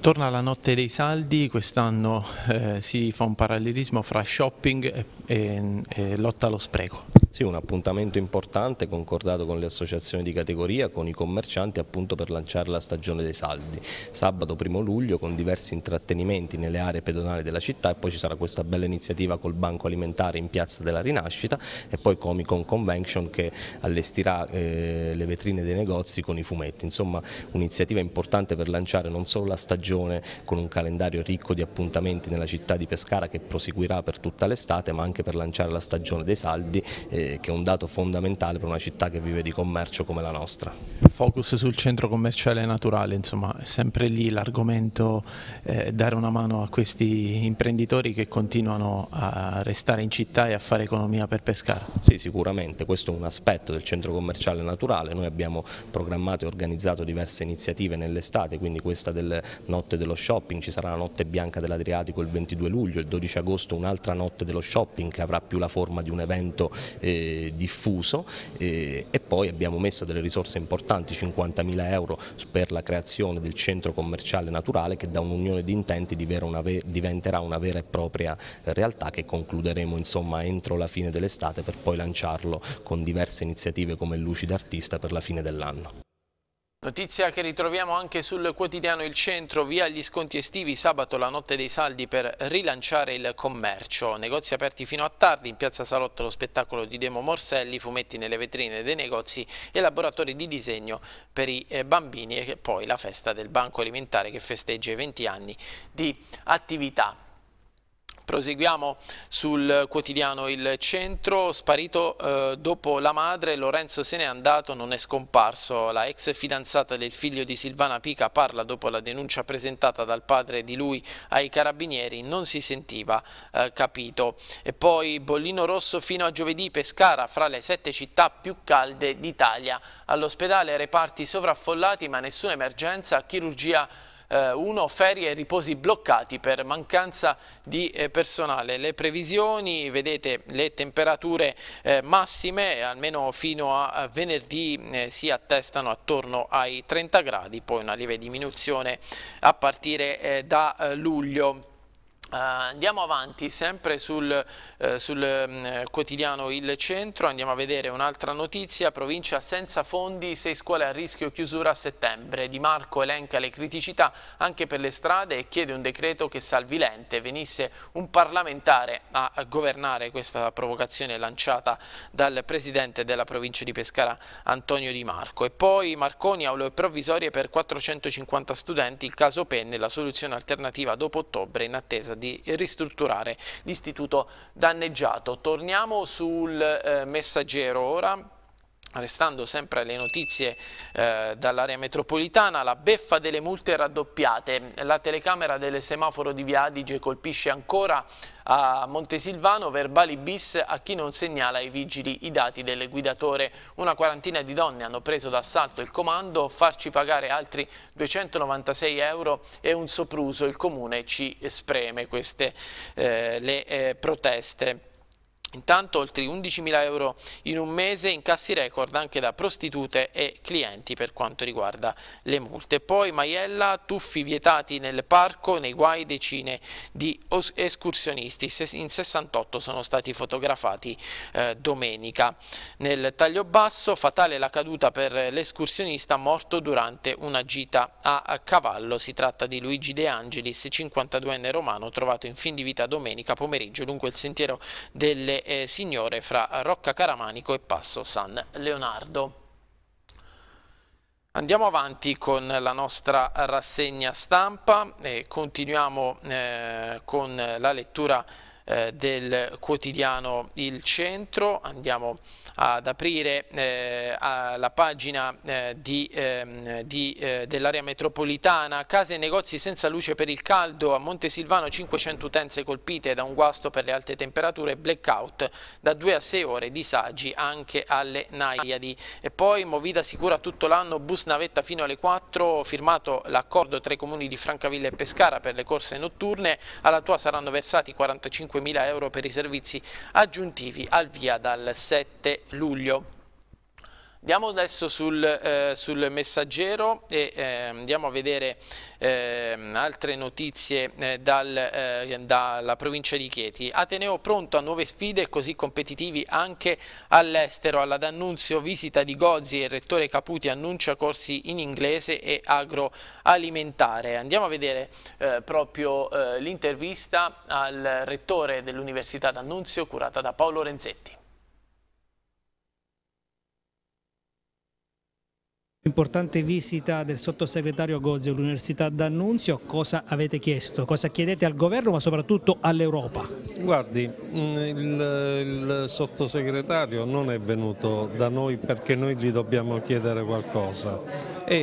Torna la notte dei saldi, quest'anno eh, si fa un parallelismo fra shopping e, e, e lotta allo spreco. Sì, un appuntamento importante concordato con le associazioni di categoria, con i commercianti appunto per lanciare la stagione dei saldi. Sabato 1 luglio con diversi intrattenimenti nelle aree pedonali della città e poi ci sarà questa bella iniziativa col banco alimentare in piazza della Rinascita e poi Comic Con Convention che allestirà eh, le vetrine dei negozi con i fumetti. Insomma un'iniziativa importante per lanciare non solo la stagione con un calendario ricco di appuntamenti nella città di Pescara che proseguirà per tutta l'estate ma anche per lanciare la stagione dei saldi eh, che è un dato fondamentale per una città che vive di commercio come la nostra. Il focus sul centro commerciale naturale, insomma, è sempre lì l'argomento eh, dare una mano a questi imprenditori che continuano a restare in città e a fare economia per pescare. Sì, sicuramente, questo è un aspetto del centro commerciale naturale, noi abbiamo programmato e organizzato diverse iniziative nell'estate, quindi questa del notte dello shopping, ci sarà la notte bianca dell'Adriatico il 22 luglio, il 12 agosto un'altra notte dello shopping che avrà più la forma di un evento eh, diffuso e poi abbiamo messo delle risorse importanti, 50.000 euro per la creazione del centro commerciale naturale che da un'unione di intenti diventerà una vera e propria eh, realtà che concluderemo insomma, entro la fine dell'estate per poi lanciarlo con diverse iniziative come Lucida Artista per la fine dell'anno. Notizia che ritroviamo anche sul quotidiano Il Centro, via gli sconti estivi, sabato la notte dei saldi per rilanciare il commercio. Negozi aperti fino a tardi, in piazza Salotto lo spettacolo di Demo Morselli, fumetti nelle vetrine dei negozi e laboratori di disegno per i eh, bambini e poi la festa del banco alimentare che festeggia i 20 anni di attività. Proseguiamo sul quotidiano Il Centro, sparito eh, dopo la madre, Lorenzo se n'è andato, non è scomparso. La ex fidanzata del figlio di Silvana Pica parla dopo la denuncia presentata dal padre di lui ai carabinieri, non si sentiva eh, capito. E poi bollino rosso fino a giovedì Pescara, fra le sette città più calde d'Italia. All'ospedale reparti sovraffollati ma nessuna emergenza, chirurgia eh, uno ferie e riposi bloccati per mancanza di eh, personale. Le previsioni, vedete le temperature eh, massime, almeno fino a venerdì eh, si attestano attorno ai 30 gradi, poi una lieve diminuzione a partire eh, da eh, luglio. Uh, andiamo avanti sempre sul, uh, sul um, quotidiano Il Centro, andiamo a vedere un'altra notizia, provincia senza fondi, sei scuole a rischio chiusura a settembre. Di Marco elenca le criticità anche per le strade e chiede un decreto che salvi l'ente. Venisse un parlamentare a governare questa provocazione lanciata dal presidente della provincia di Pescara Antonio Di Marco. E poi Marconi aule provvisorie per 450 studenti, il caso Penne, la soluzione alternativa dopo ottobre in attesa di ristrutturare l'istituto danneggiato. Torniamo sul eh, messaggero ora Restando sempre alle notizie eh, dall'area metropolitana, la beffa delle multe raddoppiate. La telecamera del semaforo di Via Adige colpisce ancora a Montesilvano, verbali bis a chi non segnala ai vigili i dati del guidatore. Una quarantina di donne hanno preso d'assalto il comando, farci pagare altri 296 euro e un sopruso. Il comune ci spreme queste eh, le eh, proteste. Intanto oltre 11.000 euro in un mese, incassi record anche da prostitute e clienti per quanto riguarda le multe. Poi Maiella, tuffi vietati nel parco, nei guai decine di escursionisti, in 68 sono stati fotografati eh, domenica. Nel taglio basso, fatale la caduta per l'escursionista morto durante una gita a cavallo, si tratta di Luigi De Angelis, 52enne romano, trovato in fin di vita domenica pomeriggio lungo il sentiero delle eh, signore fra Rocca Caramanico e Passo San Leonardo. Andiamo avanti con la nostra rassegna stampa e continuiamo eh, con la lettura eh, del quotidiano Il Centro. Andiamo ad aprire eh, la pagina eh, di, ehm, di, eh, dell'area metropolitana, case e negozi senza luce per il caldo, a Montesilvano 500 utenze colpite da un guasto per le alte temperature, blackout da 2 a 6 ore, disagi anche alle Naiadi. E poi Movida sicura tutto l'anno, bus navetta fino alle 4, firmato l'accordo tra i comuni di Francavilla e Pescara per le corse notturne, alla tua saranno versati 45 5.000 euro per i servizi aggiuntivi al via dal 7 luglio. Andiamo adesso sul, eh, sul messaggero e eh, andiamo a vedere eh, altre notizie eh, dal, eh, dalla provincia di Chieti. Ateneo pronto a nuove sfide così competitivi anche all'estero. Alla D'Annunzio visita di Gozzi e il rettore Caputi annuncia corsi in inglese e agroalimentare. Andiamo a vedere eh, proprio l'intervista al rettore dell'Università D'Annunzio curata da Paolo Renzetti. Importante visita del sottosegretario Gozzi all'Università d'Annunzio, cosa avete chiesto? Cosa chiedete al governo ma soprattutto all'Europa? Guardi, mm, il, il, sottosegretario non è venuto da noi perché noi gli dobbiamo chiedere qualcosa, è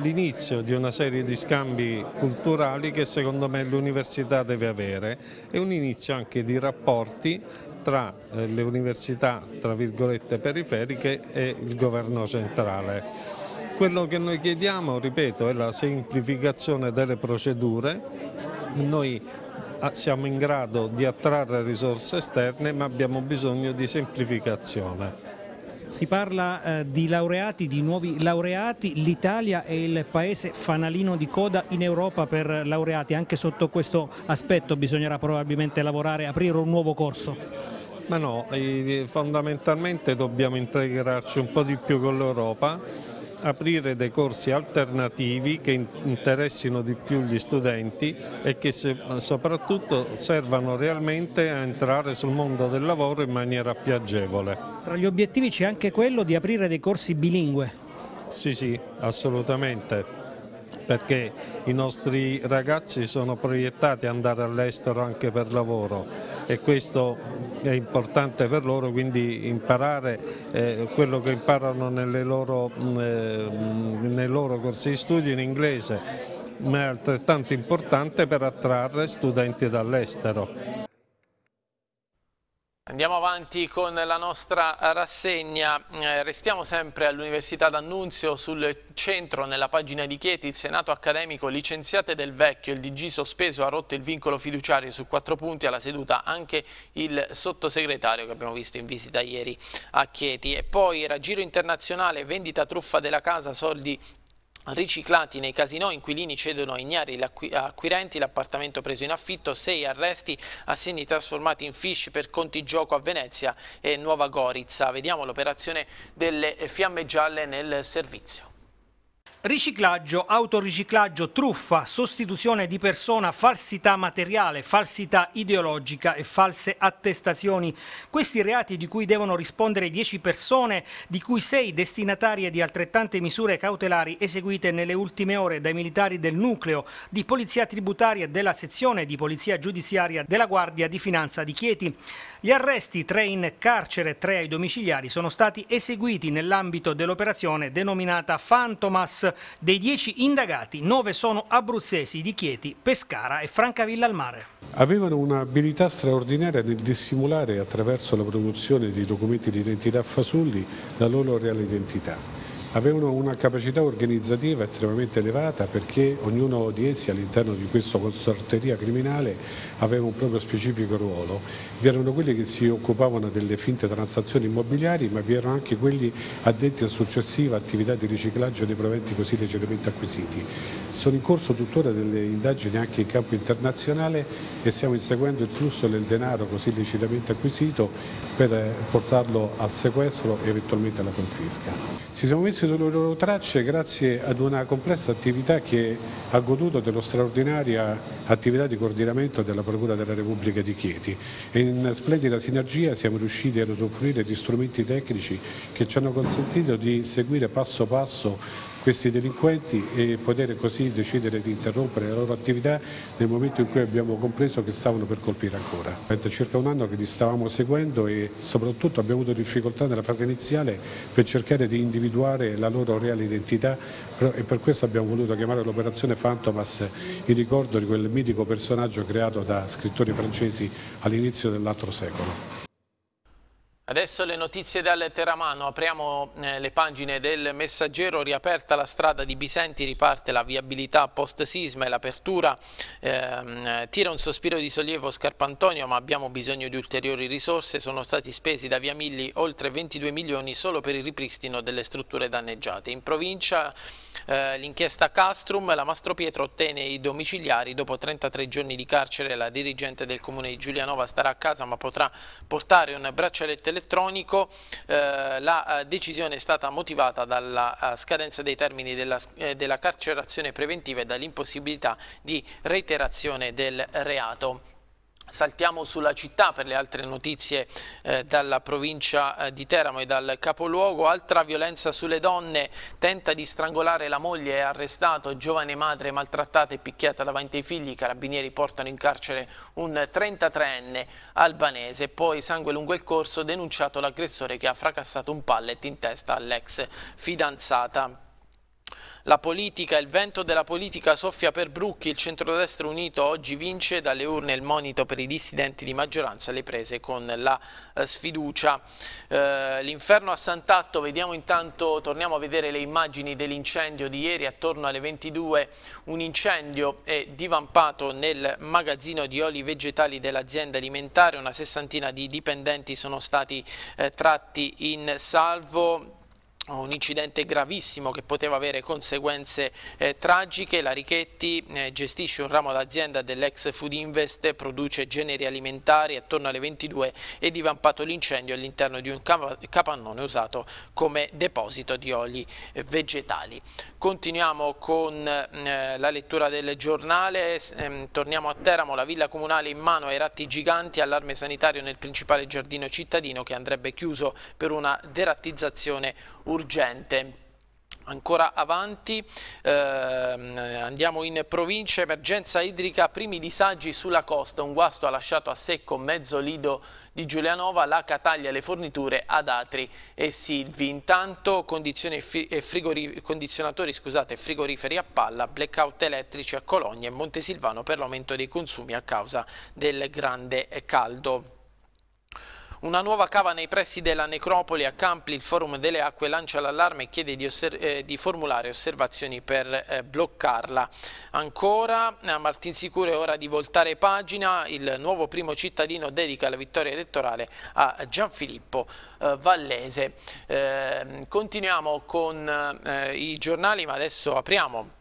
l'inizio di una serie di scambi culturali che secondo me l'università deve avere, è un inizio anche di rapporti tra eh, le università tra virgolette periferiche e il governo centrale. Quello che noi chiediamo, ripeto, è la semplificazione delle procedure. Noi ah, siamo in grado di attrarre risorse esterne ma abbiamo bisogno di semplificazione. Si parla eh, di laureati, di nuovi laureati, l'Italia è il paese fanalino di coda in Europa per laureati, anche sotto questo aspetto bisognerà probabilmente lavorare, aprire un nuovo corso. Ma no, fondamentalmente dobbiamo integrarci un po' di più con l'Europa aprire dei corsi alternativi che interessino di più gli studenti e che se, soprattutto servano realmente a entrare sul mondo del lavoro in maniera più agevole. Tra gli obiettivi c'è anche quello di aprire dei corsi bilingue. Sì, sì, assolutamente perché i nostri ragazzi sono proiettati ad andare all'estero anche per lavoro e questo è importante per loro, quindi imparare eh, quello che imparano loro, mm, eh, nei loro corsi di studio in inglese, ma è altrettanto importante per attrarre studenti dall'estero. Andiamo avanti con la nostra rassegna, eh, restiamo sempre all'Università d'Annunzio sul centro nella pagina di Chieti, il Senato accademico licenziate del vecchio, il DG sospeso ha rotto il vincolo fiduciario su quattro punti alla seduta anche il sottosegretario che abbiamo visto in visita ieri a Chieti e poi era giro internazionale, vendita truffa della casa, soldi Riciclati nei casinò, inquilini cedono ignari acquirenti l'appartamento preso in affitto, sei arresti, assegni trasformati in fish per conti gioco a Venezia e Nuova Gorizia. Vediamo l'operazione delle fiamme gialle nel servizio. Riciclaggio, autoriciclaggio, truffa, sostituzione di persona, falsità materiale, falsità ideologica e false attestazioni. Questi reati di cui devono rispondere 10 persone, di cui 6 destinatarie di altrettante misure cautelari eseguite nelle ultime ore dai militari del nucleo di polizia tributaria della sezione di polizia giudiziaria della Guardia di Finanza di Chieti. Gli arresti, tre in carcere e tre ai domiciliari, sono stati eseguiti nell'ambito dell'operazione denominata Fantomas. Dei dieci indagati, nove sono abruzzesi di Chieti, Pescara e Francavilla al Mare. Avevano un'abilità straordinaria nel dissimulare attraverso la produzione di documenti di identità fasulli la loro reale identità avevano una capacità organizzativa estremamente elevata perché ognuno di essi all'interno di questa consorteria criminale aveva un proprio specifico ruolo. Vi erano quelli che si occupavano delle finte transazioni immobiliari ma vi erano anche quelli addetti a successiva attività di riciclaggio dei proventi così leggermente acquisiti. Sono in corso tuttora delle indagini anche in campo internazionale e stiamo inseguendo il flusso del denaro così lecitamente acquisito per portarlo al sequestro e eventualmente alla confisca. Ci siamo messi tracce sono loro tracce grazie ad una complessa attività che ha goduto dello straordinaria attività di coordinamento della Procura della Repubblica di Chieti. In splendida sinergia siamo riusciti ad usufruire di strumenti tecnici che ci hanno consentito di seguire passo passo questi delinquenti e poter così decidere di interrompere la loro attività nel momento in cui abbiamo compreso che stavano per colpire ancora. È circa un anno che li stavamo seguendo e soprattutto abbiamo avuto difficoltà nella fase iniziale per cercare di individuare la loro reale identità e per questo abbiamo voluto chiamare l'operazione Fantomas in ricordo di quel mitico personaggio creato da scrittori francesi all'inizio dell'altro secolo. Adesso le notizie dal Teramano, apriamo eh, le pagine del messaggero, riaperta la strada di Bisenti, riparte la viabilità post sisma e l'apertura, eh, tira un sospiro di sollievo Scarpantonio ma abbiamo bisogno di ulteriori risorse, sono stati spesi da Via Milli oltre 22 milioni solo per il ripristino delle strutture danneggiate. In provincia eh, l'inchiesta Castrum, la Mastro Pietro ottene i domiciliari, dopo 33 giorni di carcere la dirigente del comune di Giulianova starà a casa ma potrà portare un braccialetto elettronico elettronico eh, la eh, decisione è stata motivata dalla eh, scadenza dei termini della, eh, della carcerazione preventiva e dall'impossibilità di reiterazione del reato. Saltiamo sulla città per le altre notizie eh, dalla provincia eh, di Teramo e dal capoluogo. Altra violenza sulle donne, tenta di strangolare la moglie, è arrestato, giovane madre maltrattata e picchiata davanti ai figli. I carabinieri portano in carcere un 33enne albanese. Poi sangue lungo il corso, denunciato l'aggressore che ha fracassato un pallet in testa all'ex fidanzata. La politica, il vento della politica soffia per Brucchi, il centrodestra unito oggi vince dalle urne il monito per i dissidenti di maggioranza, le prese con la eh, sfiducia. Eh, l'inferno a Sant'Atto, vediamo intanto, torniamo a vedere le immagini dell'incendio di ieri attorno alle 22, un incendio è divampato nel magazzino di oli vegetali dell'azienda alimentare, una sessantina di dipendenti sono stati eh, tratti in salvo, Oh, un incidente gravissimo che poteva avere conseguenze eh, tragiche, la Richetti eh, gestisce un ramo d'azienda dell'ex Food Invest, produce generi alimentari attorno alle 22 è divampato l'incendio all'interno di un capannone usato come deposito di oli eh, vegetali. Continuiamo con eh, la lettura del giornale, ehm, torniamo a Teramo, la villa comunale in mano ai ratti giganti, allarme sanitario nel principale giardino cittadino che andrebbe chiuso per una derattizzazione urbana urgente. Ancora avanti, eh, andiamo in provincia, emergenza idrica, primi disagi sulla costa, un guasto ha lasciato a secco mezzo lido di Giulianova, l'ACA taglia le forniture ad Atri e Silvi. Intanto eh, frigori, condizionatori scusate, frigoriferi a palla, blackout elettrici a Cologna e Montesilvano per l'aumento dei consumi a causa del grande caldo. Una nuova cava nei pressi della necropoli a Campli, il Forum delle Acque lancia l'allarme e chiede di, eh, di, formulare osservazioni per eh, bloccarla. Ancora a Martinsicuro è ora di voltare pagina, il nuovo primo cittadino dedica la vittoria elettorale a Gianfilippo eh, Vallese. Ehm, continuiamo con eh, i giornali ma adesso apriamo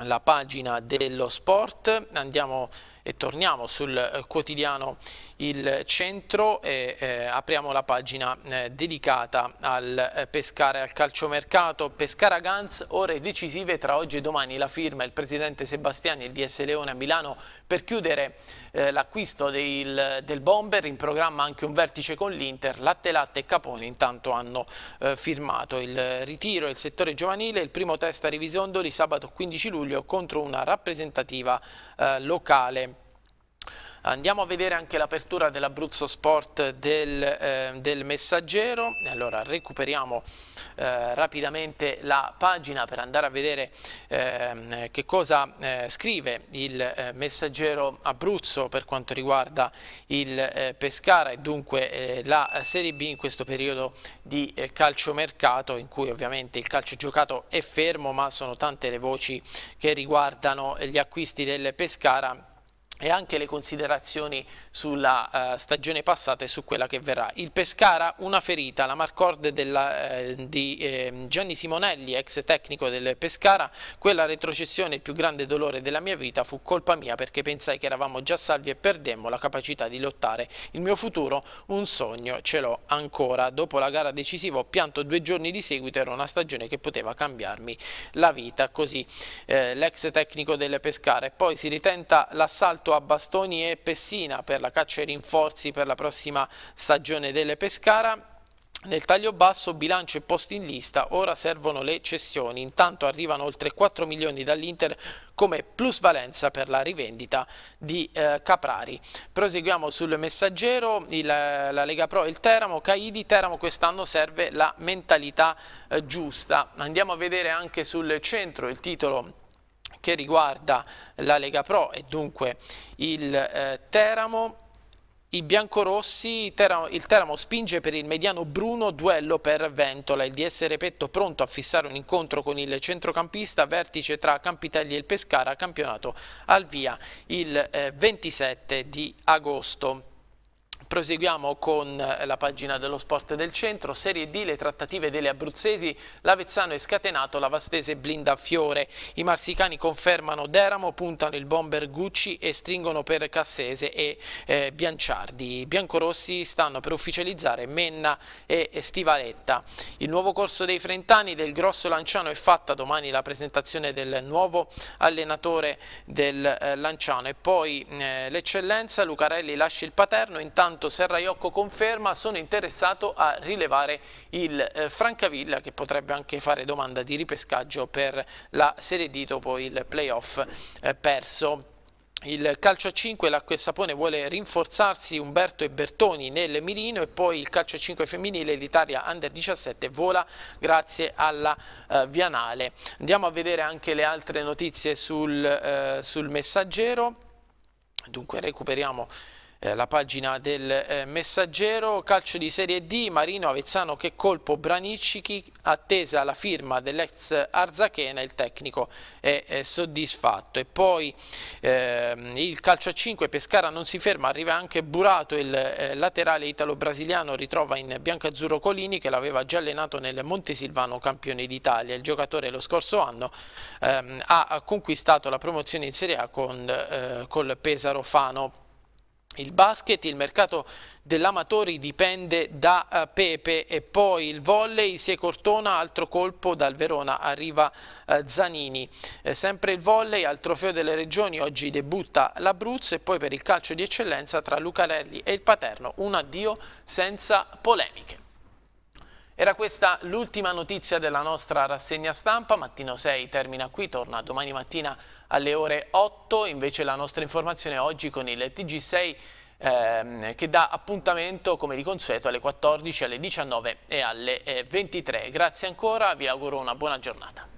la pagina dello sport, andiamo e torniamo sul eh, quotidiano Il Centro e eh, apriamo la pagina eh, dedicata al eh, Pescare, al calciomercato. Pescara Gans, ore decisive tra oggi e domani. La firma il presidente Sebastiani e il DS Leone a Milano per chiudere eh, l'acquisto del bomber. In programma anche un vertice con l'Inter. Latte Latte e Capone intanto hanno eh, firmato il ritiro. Il settore giovanile, il primo test a Revisondoli sabato 15 luglio contro una rappresentativa locale. Andiamo a vedere anche l'apertura dell'Abruzzo Sport del, eh, del, Messaggero. Allora recuperiamo eh, rapidamente la pagina per andare a vedere eh, che cosa eh, scrive il eh, Messaggero Abruzzo per quanto riguarda il eh, Pescara e dunque la Serie B in questo periodo di eh, calciomercato in cui ovviamente il calcio giocato è fermo ma sono tante le voci che riguardano gli acquisti del Pescara e anche le considerazioni sulla uh, stagione passata e su quella che verrà. Il Pescara, una ferita, la marcorde della, eh, di eh, Gianni Simonelli, ex tecnico del Pescara, quella retrocessione, il più grande dolore della mia vita, fu colpa mia perché pensai che eravamo già salvi e perdemmo la capacità di lottare. Il mio futuro, un sogno, ce l'ho ancora. Dopo la gara decisiva ho pianto due giorni di seguito, era una stagione che poteva cambiarmi la vita, così eh, l'ex tecnico del Pescara. E poi si ritenta l'assalto contratto a Bastoni e Pessina per la caccia e rinforzi per la prossima stagione delle Pescara. Nel taglio basso bilancio e posti in lista, ora servono le cessioni, intanto arrivano oltre 4 milioni dall'Inter come plusvalenza per la rivendita di eh, Caprari. Proseguiamo sul messaggero, il, la Lega Pro e il Teramo, Caidi, Teramo quest'anno serve la mentalità eh, giusta. Andiamo a vedere anche sul centro il titolo che riguarda la Lega Pro e dunque il eh, Teramo. I biancorossi, teramo, il Teramo spinge per il mediano Bruno, duello per Ventola. Il DS Repetto pronto a fissare un incontro con il centrocampista, vertice tra Campitelli e il Pescara, campionato al via il eh, 27 di agosto. Proseguiamo con eh, la pagina dello sport del centro, Serie D, le trattative delle abruzzesi, l'Avezzano è scatenato, la Vastese blinda a fiore. I marsicani confermano Deramo, puntano il bomber Gucci e stringono per Cassese e eh, Bianciardi. I biancorossi stanno per ufficializzare Menna e Stivaletta. Il nuovo corso dei Frentani del Grosso Lanciano è fatta domani la presentazione del nuovo allenatore del eh, Lanciano e poi eh, l'eccellenza Lucarelli lascia il paterno, intanto intanto Serraiocco conferma sono interessato a rilevare il eh, Francavilla che potrebbe anche fare domanda di ripescaggio per la Serie D dopo il playoff eh, perso. Il calcio a 5, l'acqua e sapone vuole rinforzarsi Umberto e Bertoni nel mirino e poi il calcio a 5 femminile, l'Italia under 17 vola grazie alla eh, Vianale. Andiamo a vedere anche le altre notizie sul, eh, sul messaggero, dunque recuperiamo eh, la pagina del eh, messaggero, calcio di Serie D, Marino, Avezzano che colpo, Branicci, attesa la firma dell'ex Arzachena, il tecnico è, è soddisfatto. E poi eh, il calcio a 5, Pescara non si ferma, arriva anche Burato, il eh, laterale italo-brasiliano, ritrova in biancazzurro Colini che l'aveva già allenato nel Montesilvano campione d'Italia. Il giocatore lo scorso anno ehm, ha conquistato la promozione in Serie A con, eh, col Pesaro Fano il basket, il mercato dell'amatori dipende da eh, Pepe e poi il volley si è cortona, altro colpo dal Verona arriva eh, Zanini. Eh, sempre il volley al trofeo delle regioni oggi debutta l'Abruzzo e poi per il calcio di eccellenza tra Lucarelli e il Paterno un addio senza polemiche. Era questa l'ultima notizia della nostra rassegna stampa, mattino 6 termina qui, torna domani mattina alle ore 8, invece la nostra informazione oggi con il TG6 ehm, che dà appuntamento come di consueto alle 14, alle 19 e alle 23. Eh, Grazie ancora, vi auguro una buona giornata.